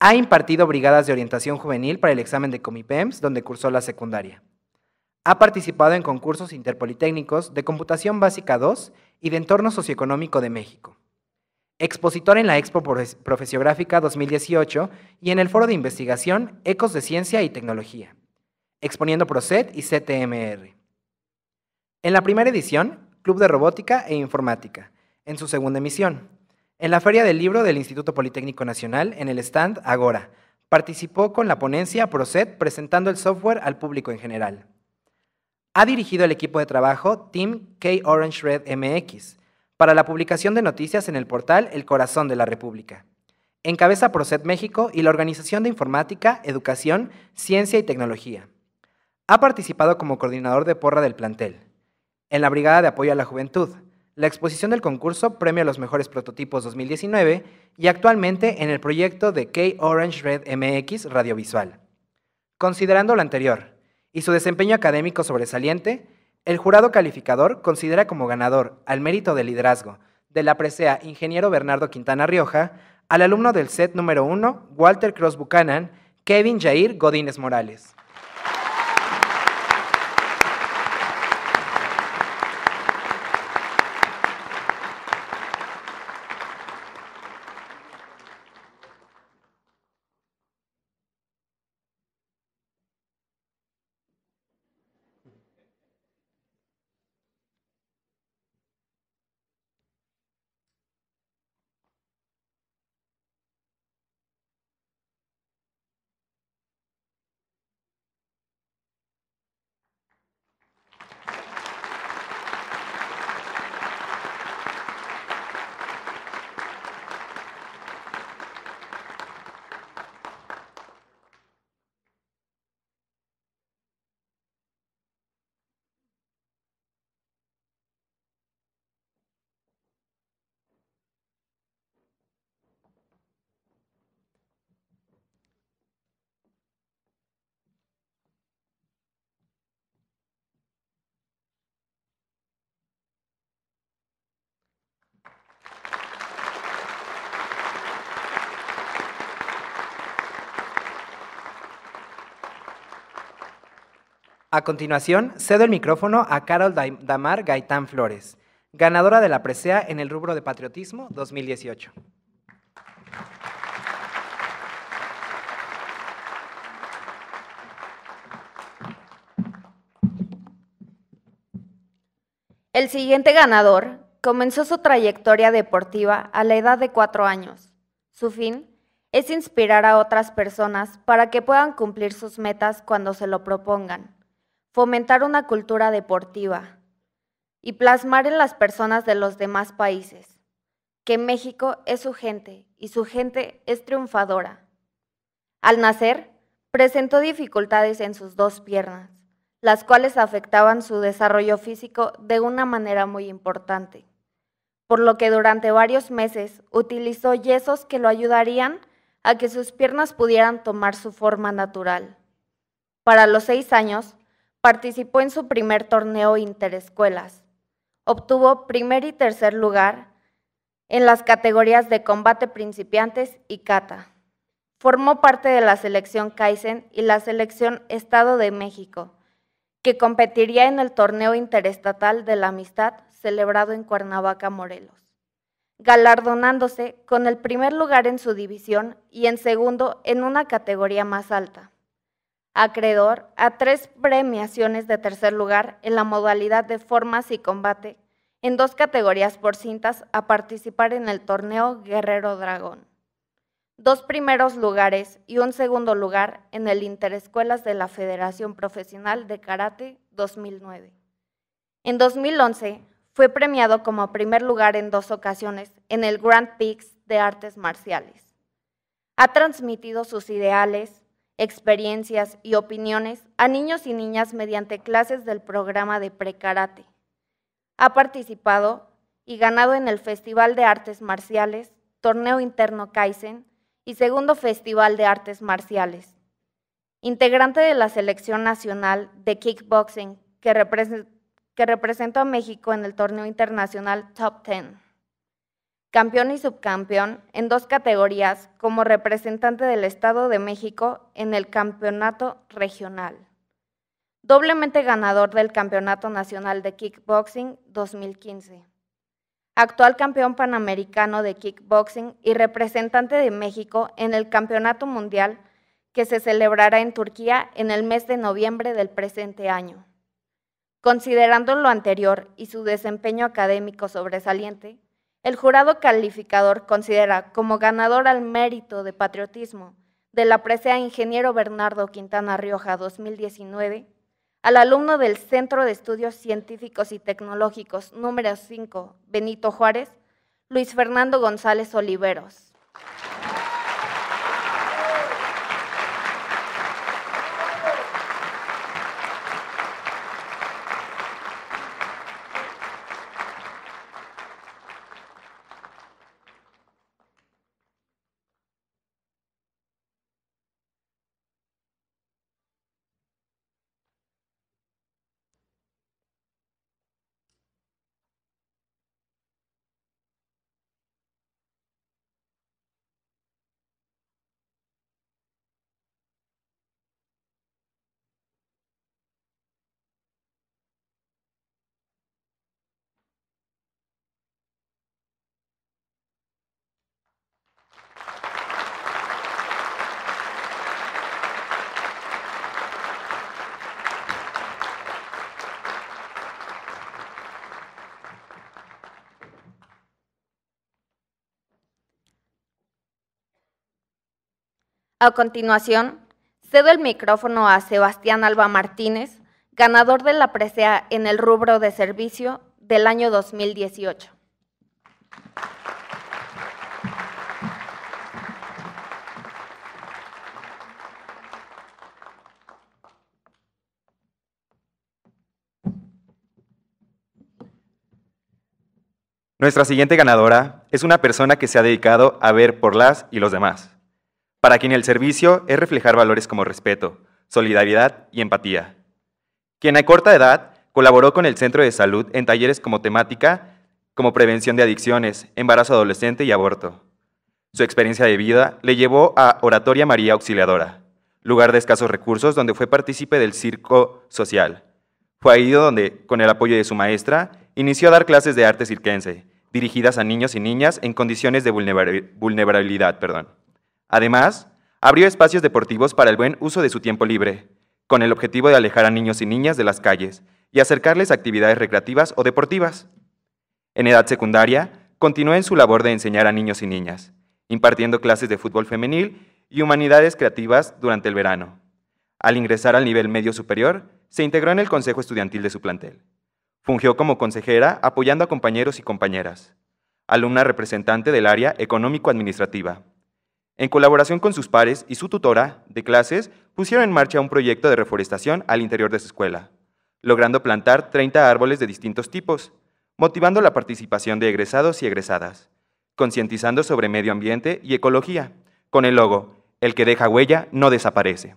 Ha impartido brigadas de orientación juvenil para el examen de Comipems, donde cursó la secundaria. Ha participado en concursos interpolitécnicos de Computación Básica 2 y de entorno socioeconómico de México. Expositor en la Expo Profesiográfica 2018 y en el Foro de Investigación Ecos de Ciencia y Tecnología, exponiendo PROSET y CTMR. En la primera edición, Club de Robótica e Informática, en su segunda emisión. En la Feria del Libro del Instituto Politécnico Nacional, en el stand Agora, participó con la ponencia PROCED presentando el software al público en general ha dirigido el equipo de trabajo Team K Orange Red MX para la publicación de noticias en el portal El Corazón de la República. Encabeza Proset México y la Organización de Informática, Educación, Ciencia y Tecnología. Ha participado como coordinador de porra del plantel, en la Brigada de Apoyo a la Juventud, la exposición del concurso Premio a los Mejores Prototipos 2019 y actualmente en el proyecto de K Orange Red MX Radiovisual. Considerando lo anterior, y su desempeño académico sobresaliente, el jurado calificador considera como ganador al mérito de liderazgo de la presea ingeniero Bernardo Quintana Rioja al alumno del set número 1, Walter Cross Buchanan, Kevin Jair Godínez Morales. A continuación, cedo el micrófono a Carol Damar Gaitán Flores, ganadora de la Presea en el rubro de Patriotismo 2018. El siguiente ganador comenzó su trayectoria deportiva a la edad de cuatro años. Su fin es inspirar a otras personas para que puedan cumplir sus metas cuando se lo propongan fomentar una cultura deportiva y plasmar en las personas de los demás países que México es su gente y su gente es triunfadora. Al nacer, presentó dificultades en sus dos piernas, las cuales afectaban su desarrollo físico de una manera muy importante, por lo que durante varios meses utilizó yesos que lo ayudarían a que sus piernas pudieran tomar su forma natural. Para los seis años, Participó en su primer torneo interescuelas. Obtuvo primer y tercer lugar en las categorías de combate principiantes y kata. Formó parte de la selección Kaizen y la selección Estado de México, que competiría en el torneo interestatal de la amistad celebrado en Cuernavaca, Morelos galardonándose con el primer lugar en su división y en segundo en una categoría más alta acreedor a tres premiaciones de tercer lugar en la modalidad de formas y combate en dos categorías por cintas a participar en el torneo Guerrero Dragón. Dos primeros lugares y un segundo lugar en el Interescuelas de la Federación Profesional de Karate 2009. En 2011 fue premiado como primer lugar en dos ocasiones en el Grand Prix de Artes Marciales. Ha transmitido sus ideales, experiencias y opiniones a niños y niñas mediante clases del programa de precarate. Ha participado y ganado en el Festival de Artes Marciales, Torneo Interno Kaizen y Segundo Festival de Artes Marciales. Integrante de la Selección Nacional de Kickboxing que, representa que representó a México en el Torneo Internacional Top Ten campeón y subcampeón en dos categorías como representante del Estado de México en el campeonato regional. Doblemente ganador del Campeonato Nacional de Kickboxing 2015. Actual campeón panamericano de kickboxing y representante de México en el Campeonato Mundial que se celebrará en Turquía en el mes de noviembre del presente año. Considerando lo anterior y su desempeño académico sobresaliente, el jurado calificador considera como ganador al mérito de patriotismo de la presea Ingeniero Bernardo Quintana Rioja 2019 al alumno del Centro de Estudios Científicos y Tecnológicos número 5, Benito Juárez, Luis Fernando González Oliveros. A continuación, cedo el micrófono a Sebastián Alba Martínez, ganador de la presea en el rubro de servicio del año 2018. Nuestra siguiente ganadora es una persona que se ha dedicado a ver por las y los demás para quien el servicio es reflejar valores como respeto, solidaridad y empatía. Quien a corta edad colaboró con el Centro de Salud en talleres como temática, como prevención de adicciones, embarazo adolescente y aborto. Su experiencia de vida le llevó a Oratoria María Auxiliadora, lugar de escasos recursos donde fue partícipe del circo social. Fue ahí donde, con el apoyo de su maestra, inició a dar clases de arte cirquense, dirigidas a niños y niñas en condiciones de vulnerabilidad. Perdón. Además, abrió espacios deportivos para el buen uso de su tiempo libre, con el objetivo de alejar a niños y niñas de las calles y acercarles a actividades recreativas o deportivas. En edad secundaria, continuó en su labor de enseñar a niños y niñas, impartiendo clases de fútbol femenil y humanidades creativas durante el verano. Al ingresar al nivel medio superior, se integró en el consejo estudiantil de su plantel. Fungió como consejera apoyando a compañeros y compañeras, alumna representante del área económico-administrativa, en colaboración con sus pares y su tutora de clases, pusieron en marcha un proyecto de reforestación al interior de su escuela, logrando plantar 30 árboles de distintos tipos, motivando la participación de egresados y egresadas, concientizando sobre medio ambiente y ecología, con el logo, el que deja huella no desaparece.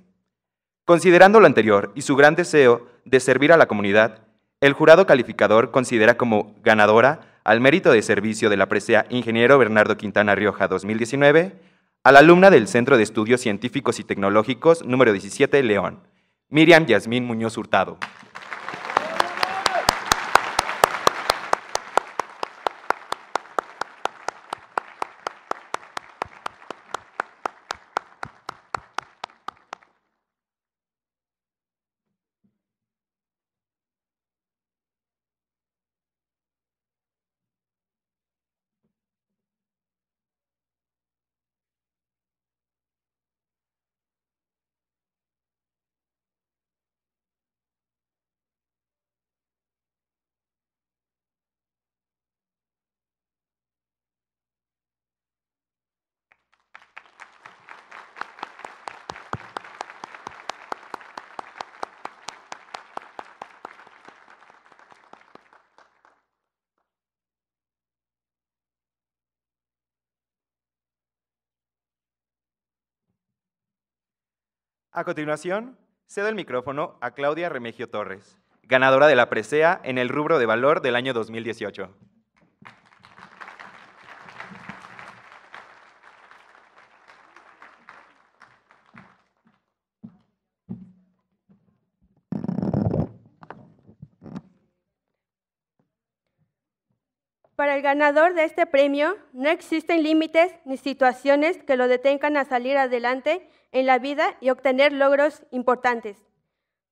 Considerando lo anterior y su gran deseo de servir a la comunidad, el jurado calificador considera como ganadora al mérito de servicio de la presea Ingeniero Bernardo Quintana Rioja 2019, a la alumna del Centro de Estudios Científicos y Tecnológicos número 17 León, Miriam Yasmín Muñoz Hurtado. A continuación, cedo el micrófono a Claudia Remegio Torres, ganadora de la Presea en el rubro de valor del año 2018. el ganador de este premio no existen límites ni situaciones que lo detengan a salir adelante en la vida y obtener logros importantes.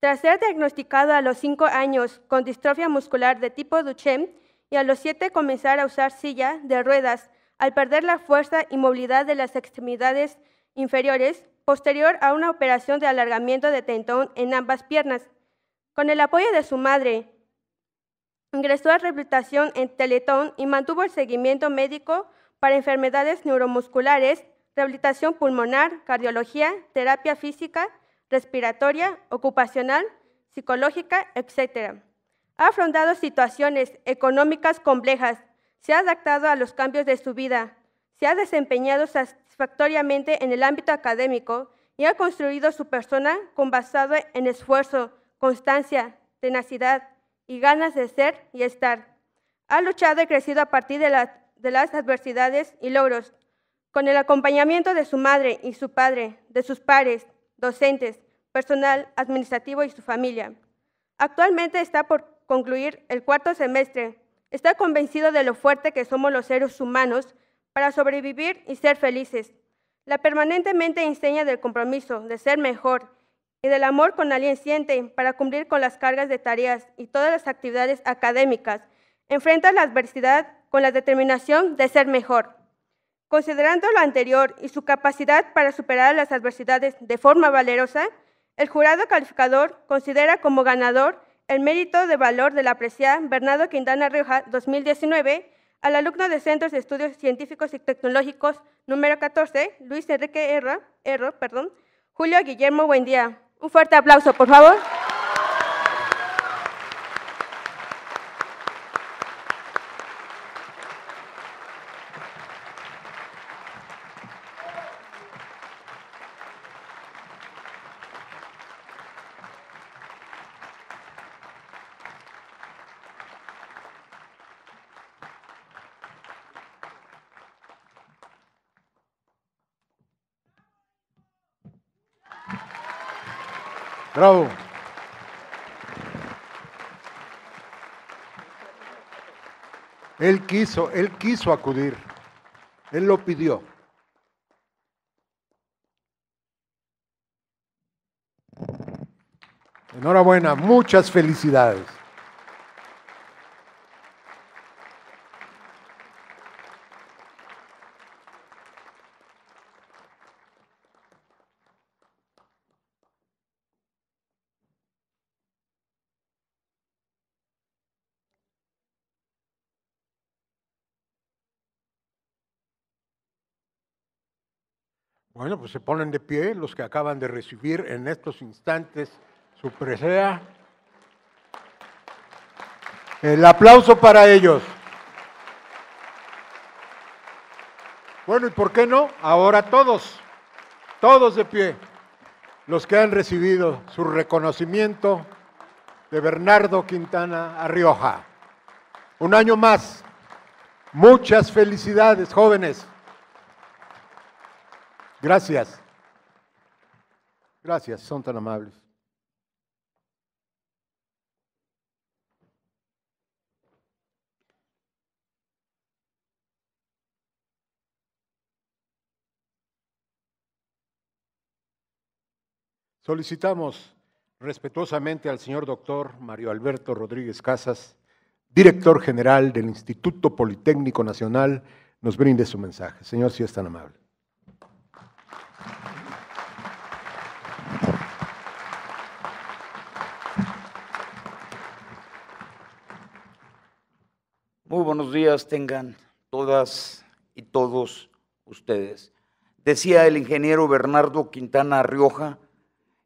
Tras ser diagnosticado a los cinco años con distrofia muscular de tipo Duchenne y a los siete comenzar a usar silla de ruedas al perder la fuerza y movilidad de las extremidades inferiores, posterior a una operación de alargamiento de tentón en ambas piernas. Con el apoyo de su madre, Ingresó a rehabilitación en Teletón y mantuvo el seguimiento médico para enfermedades neuromusculares, rehabilitación pulmonar, cardiología, terapia física, respiratoria, ocupacional, psicológica, etc. Ha afrontado situaciones económicas complejas, se ha adaptado a los cambios de su vida, se ha desempeñado satisfactoriamente en el ámbito académico y ha construido su persona con basado en esfuerzo, constancia, tenacidad, ganas de ser y estar. Ha luchado y crecido a partir de, de las adversidades y logros, con el acompañamiento de su madre y su padre, de sus pares, docentes, personal administrativo y su familia. Actualmente está por concluir el cuarto semestre. Está convencido de lo fuerte que somos los seres humanos para sobrevivir y ser felices. La permanentemente enseña del compromiso de ser mejor y del amor con alguien siente para cumplir con las cargas de tareas y todas las actividades académicas. Enfrenta la adversidad con la determinación de ser mejor. Considerando lo anterior y su capacidad para superar las adversidades de forma valerosa, el jurado calificador considera como ganador el mérito de valor de la apreciada Bernardo Quintana Rioja 2019 al alumno de Centros de Estudios Científicos y Tecnológicos número 14, Luis Enrique Erro, perdón, Julio Guillermo Buendía, un fuerte aplauso, por favor. Bravo. Él quiso, él quiso acudir. Él lo pidió. Enhorabuena, muchas felicidades. pues se ponen de pie los que acaban de recibir en estos instantes su presea. El aplauso para ellos. Bueno, ¿y por qué no? Ahora todos, todos de pie, los que han recibido su reconocimiento de Bernardo Quintana Rioja Un año más. Muchas felicidades, jóvenes. Gracias. Gracias, son tan amables. Solicitamos respetuosamente al señor doctor Mario Alberto Rodríguez Casas, director general del Instituto Politécnico Nacional, nos brinde su mensaje. Señor, si es tan amable. Muy buenos días tengan todas y todos ustedes. Decía el ingeniero Bernardo Quintana Rioja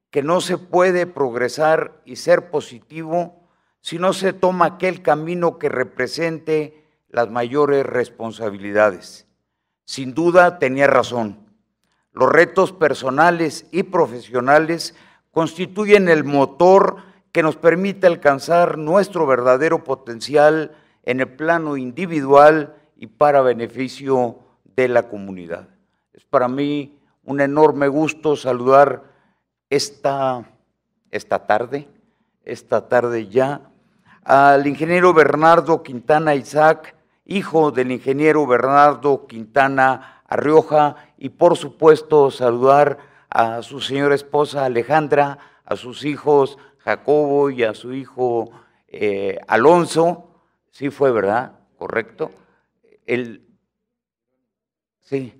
que no se puede progresar y ser positivo si no se toma aquel camino que represente las mayores responsabilidades. Sin duda tenía razón. Los retos personales y profesionales constituyen el motor que nos permite alcanzar nuestro verdadero potencial en el plano individual y para beneficio de la comunidad. Es para mí un enorme gusto saludar esta, esta tarde, esta tarde ya, al ingeniero Bernardo Quintana Isaac, hijo del ingeniero Bernardo Quintana Arrioja, y por supuesto saludar a su señora esposa Alejandra, a sus hijos Jacobo y a su hijo eh, Alonso, Sí fue, ¿verdad? Correcto. sí.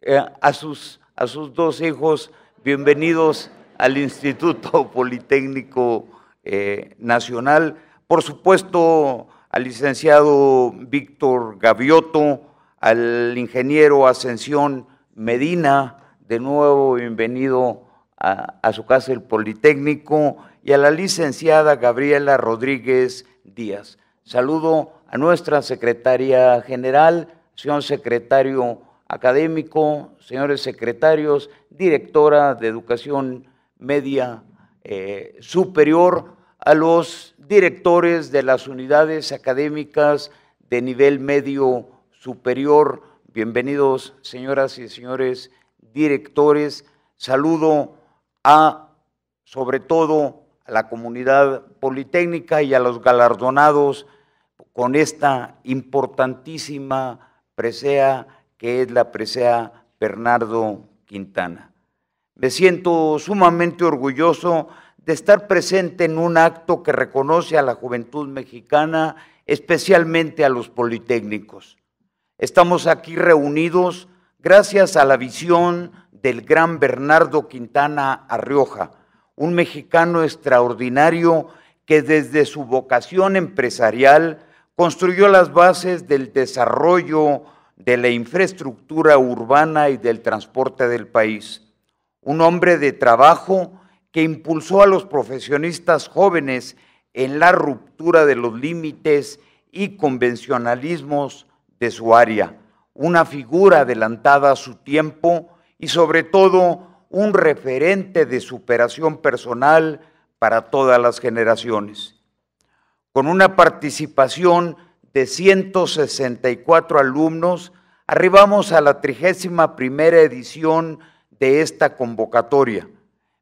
Eh, a, sus, a sus dos hijos, bienvenidos al Instituto Politécnico eh, Nacional. Por supuesto, al licenciado Víctor Gavioto, al ingeniero Ascensión Medina, de nuevo bienvenido a, a, su casa el Politécnico, y a la licenciada Gabriela Rodríguez Díaz. Saludo a nuestra secretaria general, señor secretario académico, señores secretarios, directora de educación media eh, superior, a los directores de las unidades académicas de nivel medio superior. Bienvenidos, señoras y señores directores. Saludo a, sobre todo, a la comunidad politécnica y a los galardonados con esta importantísima presea que es la presea Bernardo Quintana. Me siento sumamente orgulloso de estar presente en un acto que reconoce a la juventud mexicana, especialmente a los politécnicos. Estamos aquí reunidos gracias a la visión del gran Bernardo Quintana Arrioja, un mexicano extraordinario que desde su vocación empresarial construyó las bases del desarrollo de la infraestructura urbana y del transporte del país. Un hombre de trabajo que impulsó a los profesionistas jóvenes en la ruptura de los límites y convencionalismos de su área. Una figura adelantada a su tiempo y sobre todo un referente de superación personal para todas las generaciones con una participación de 164 alumnos, arribamos a la 31 primera edición de esta convocatoria.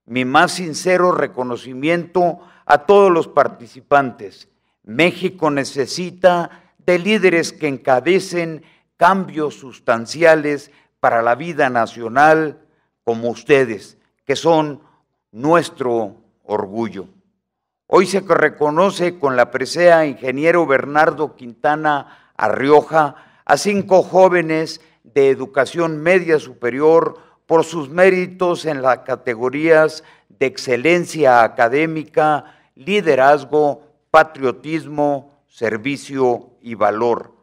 Mi más sincero reconocimiento a todos los participantes. México necesita de líderes que encabecen cambios sustanciales para la vida nacional como ustedes, que son nuestro orgullo. Hoy se reconoce con la presea ingeniero Bernardo Quintana Arrioja a cinco jóvenes de educación media superior por sus méritos en las categorías de excelencia académica, liderazgo, patriotismo, servicio y valor,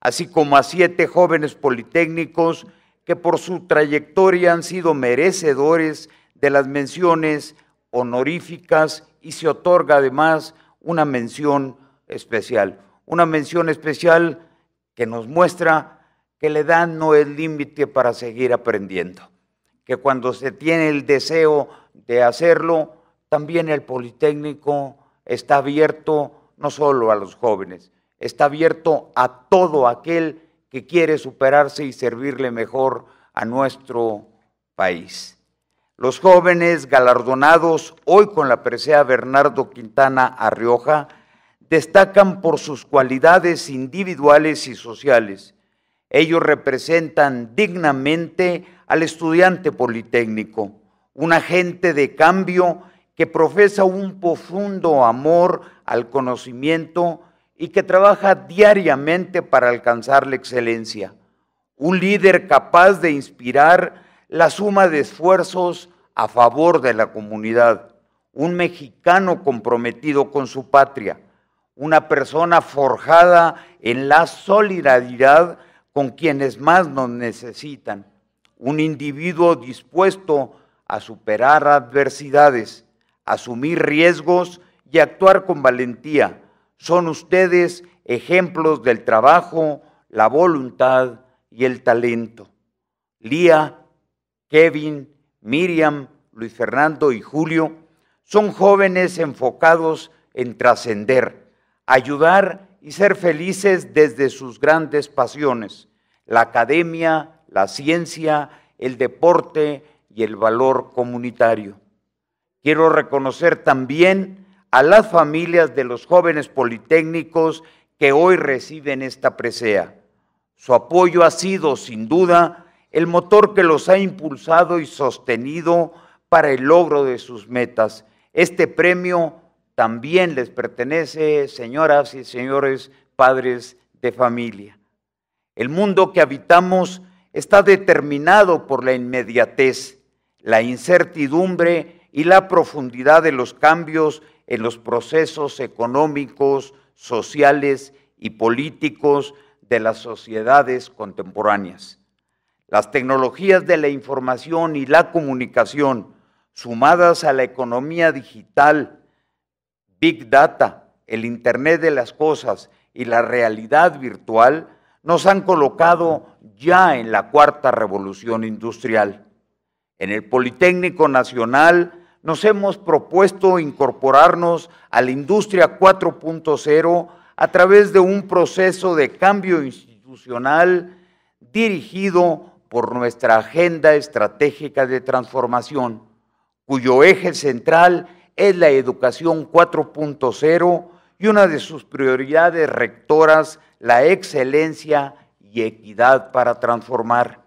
así como a siete jóvenes politécnicos que por su trayectoria han sido merecedores de las menciones honoríficas y se otorga además una mención especial. Una mención especial que nos muestra que la edad no es límite para seguir aprendiendo, que cuando se tiene el deseo de hacerlo, también el Politécnico está abierto no solo a los jóvenes, está abierto a todo aquel que quiere superarse y servirle mejor a nuestro país. Los jóvenes galardonados hoy con la presea Bernardo Quintana Arrioja destacan por sus cualidades individuales y sociales. Ellos representan dignamente al estudiante politécnico, un agente de cambio que profesa un profundo amor al conocimiento y que trabaja diariamente para alcanzar la excelencia, un líder capaz de inspirar la suma de esfuerzos a favor de la comunidad, un mexicano comprometido con su patria, una persona forjada en la solidaridad con quienes más nos necesitan, un individuo dispuesto a superar adversidades, asumir riesgos y actuar con valentía. Son ustedes ejemplos del trabajo, la voluntad y el talento. Lía Kevin, Miriam, Luis Fernando y Julio son jóvenes enfocados en trascender, ayudar y ser felices desde sus grandes pasiones, la academia, la ciencia, el deporte y el valor comunitario. Quiero reconocer también a las familias de los jóvenes politécnicos que hoy reciben esta presea. Su apoyo ha sido, sin duda, el motor que los ha impulsado y sostenido para el logro de sus metas. Este premio también les pertenece, señoras y señores, padres de familia. El mundo que habitamos está determinado por la inmediatez, la incertidumbre y la profundidad de los cambios en los procesos económicos, sociales y políticos de las sociedades contemporáneas. Las tecnologías de la información y la comunicación, sumadas a la economía digital, Big Data, el Internet de las Cosas y la realidad virtual, nos han colocado ya en la cuarta revolución industrial. En el Politécnico Nacional nos hemos propuesto incorporarnos a la industria 4.0 a través de un proceso de cambio institucional dirigido por nuestra agenda estratégica de transformación, cuyo eje central es la educación 4.0 y una de sus prioridades rectoras, la excelencia y equidad para transformar.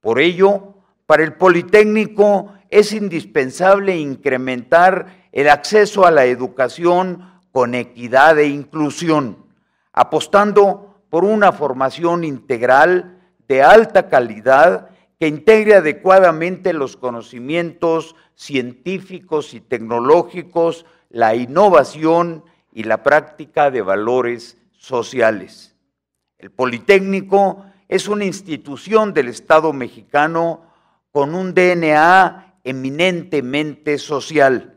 Por ello, para el Politécnico es indispensable incrementar el acceso a la educación con equidad e inclusión, apostando por una formación integral de alta calidad que integre adecuadamente los conocimientos científicos y tecnológicos, la innovación y la práctica de valores sociales. El Politécnico es una institución del Estado mexicano con un DNA eminentemente social.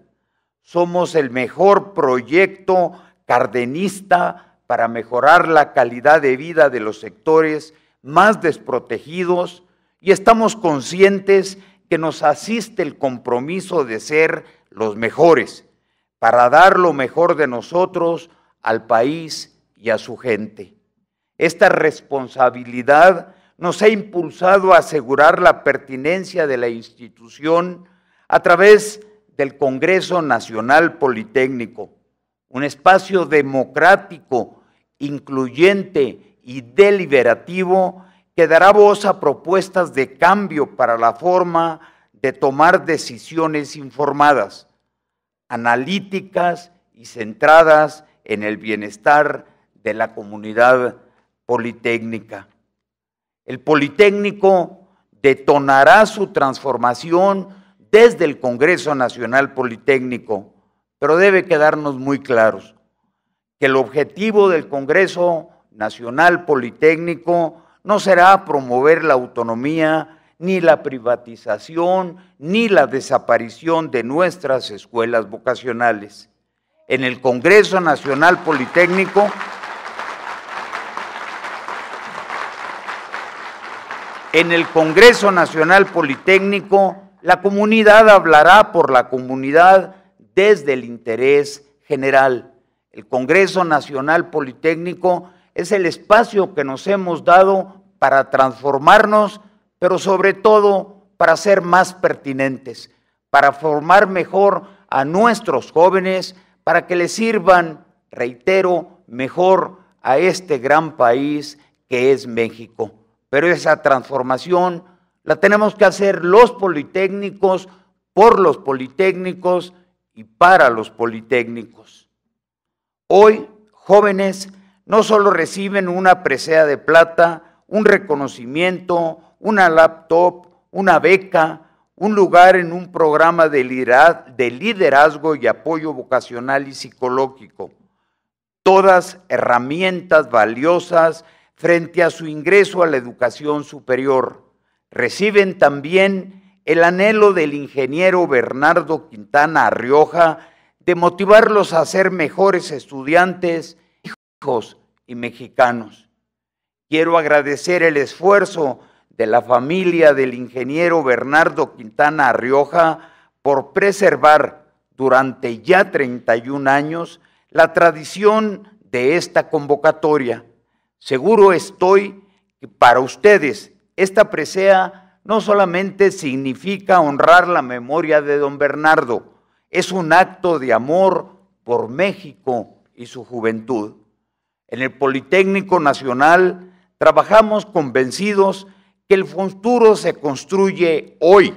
Somos el mejor proyecto cardenista para mejorar la calidad de vida de los sectores más desprotegidos y estamos conscientes que nos asiste el compromiso de ser los mejores para dar lo mejor de nosotros al país y a su gente. Esta responsabilidad nos ha impulsado a asegurar la pertinencia de la institución a través del Congreso Nacional Politécnico, un espacio democrático, incluyente y deliberativo que dará voz a propuestas de cambio para la forma de tomar decisiones informadas, analíticas y centradas en el bienestar de la comunidad politécnica. El Politécnico detonará su transformación desde el Congreso Nacional Politécnico, pero debe quedarnos muy claros que el objetivo del Congreso Nacional Politécnico no será promover la autonomía, ni la privatización, ni la desaparición de nuestras escuelas vocacionales. En el Congreso Nacional Politécnico En el Congreso Nacional Politécnico, la comunidad hablará por la comunidad desde el interés general. El Congreso Nacional Politécnico es el espacio que nos hemos dado para transformarnos, pero sobre todo para ser más pertinentes, para formar mejor a nuestros jóvenes, para que les sirvan, reitero, mejor a este gran país que es México. Pero esa transformación la tenemos que hacer los politécnicos, por los politécnicos y para los politécnicos. Hoy, jóvenes, no solo reciben una presea de plata, un reconocimiento, una laptop, una beca, un lugar en un programa de liderazgo y apoyo vocacional y psicológico. Todas herramientas valiosas frente a su ingreso a la educación superior. Reciben también el anhelo del ingeniero Bernardo Quintana Rioja de motivarlos a ser mejores estudiantes, hijos y mexicanos. Quiero agradecer el esfuerzo de la familia del ingeniero Bernardo Quintana Rioja por preservar durante ya 31 años la tradición de esta convocatoria. Seguro estoy que para ustedes esta presea no solamente significa honrar la memoria de don Bernardo, es un acto de amor por México y su juventud. En el Politécnico Nacional trabajamos convencidos que el futuro se construye hoy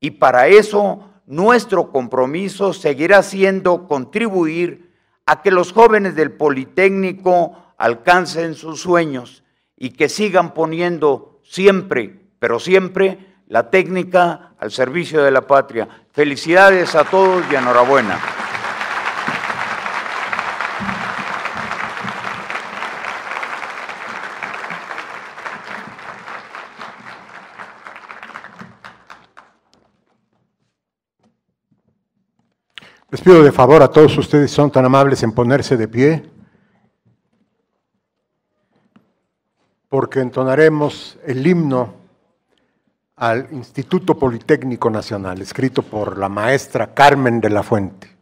y para eso nuestro compromiso seguirá siendo contribuir a que los jóvenes del Politécnico alcancen sus sueños y que sigan poniendo siempre, pero siempre, la técnica al servicio de la patria. Felicidades a todos y enhorabuena. Les pido de favor a todos ustedes, son tan amables en ponerse de pie, porque entonaremos el himno al Instituto Politécnico Nacional, escrito por la maestra Carmen de la Fuente.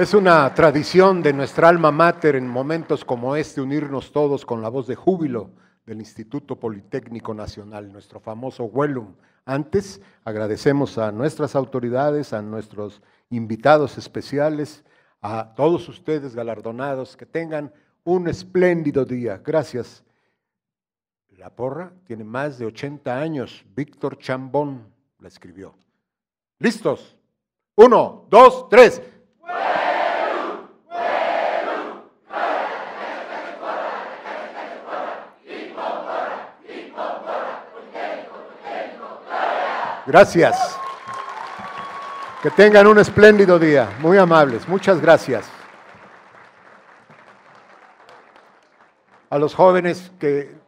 Es una tradición de nuestra alma mater en momentos como este unirnos todos con la voz de júbilo del Instituto Politécnico Nacional, nuestro famoso Huelum. Antes agradecemos a nuestras autoridades, a nuestros invitados especiales, a todos ustedes galardonados, que tengan un espléndido día. Gracias. La porra tiene más de 80 años. Víctor Chambón la escribió. ¿Listos? Uno, dos, tres. Gracias. Que tengan un espléndido día. Muy amables. Muchas gracias. A los jóvenes que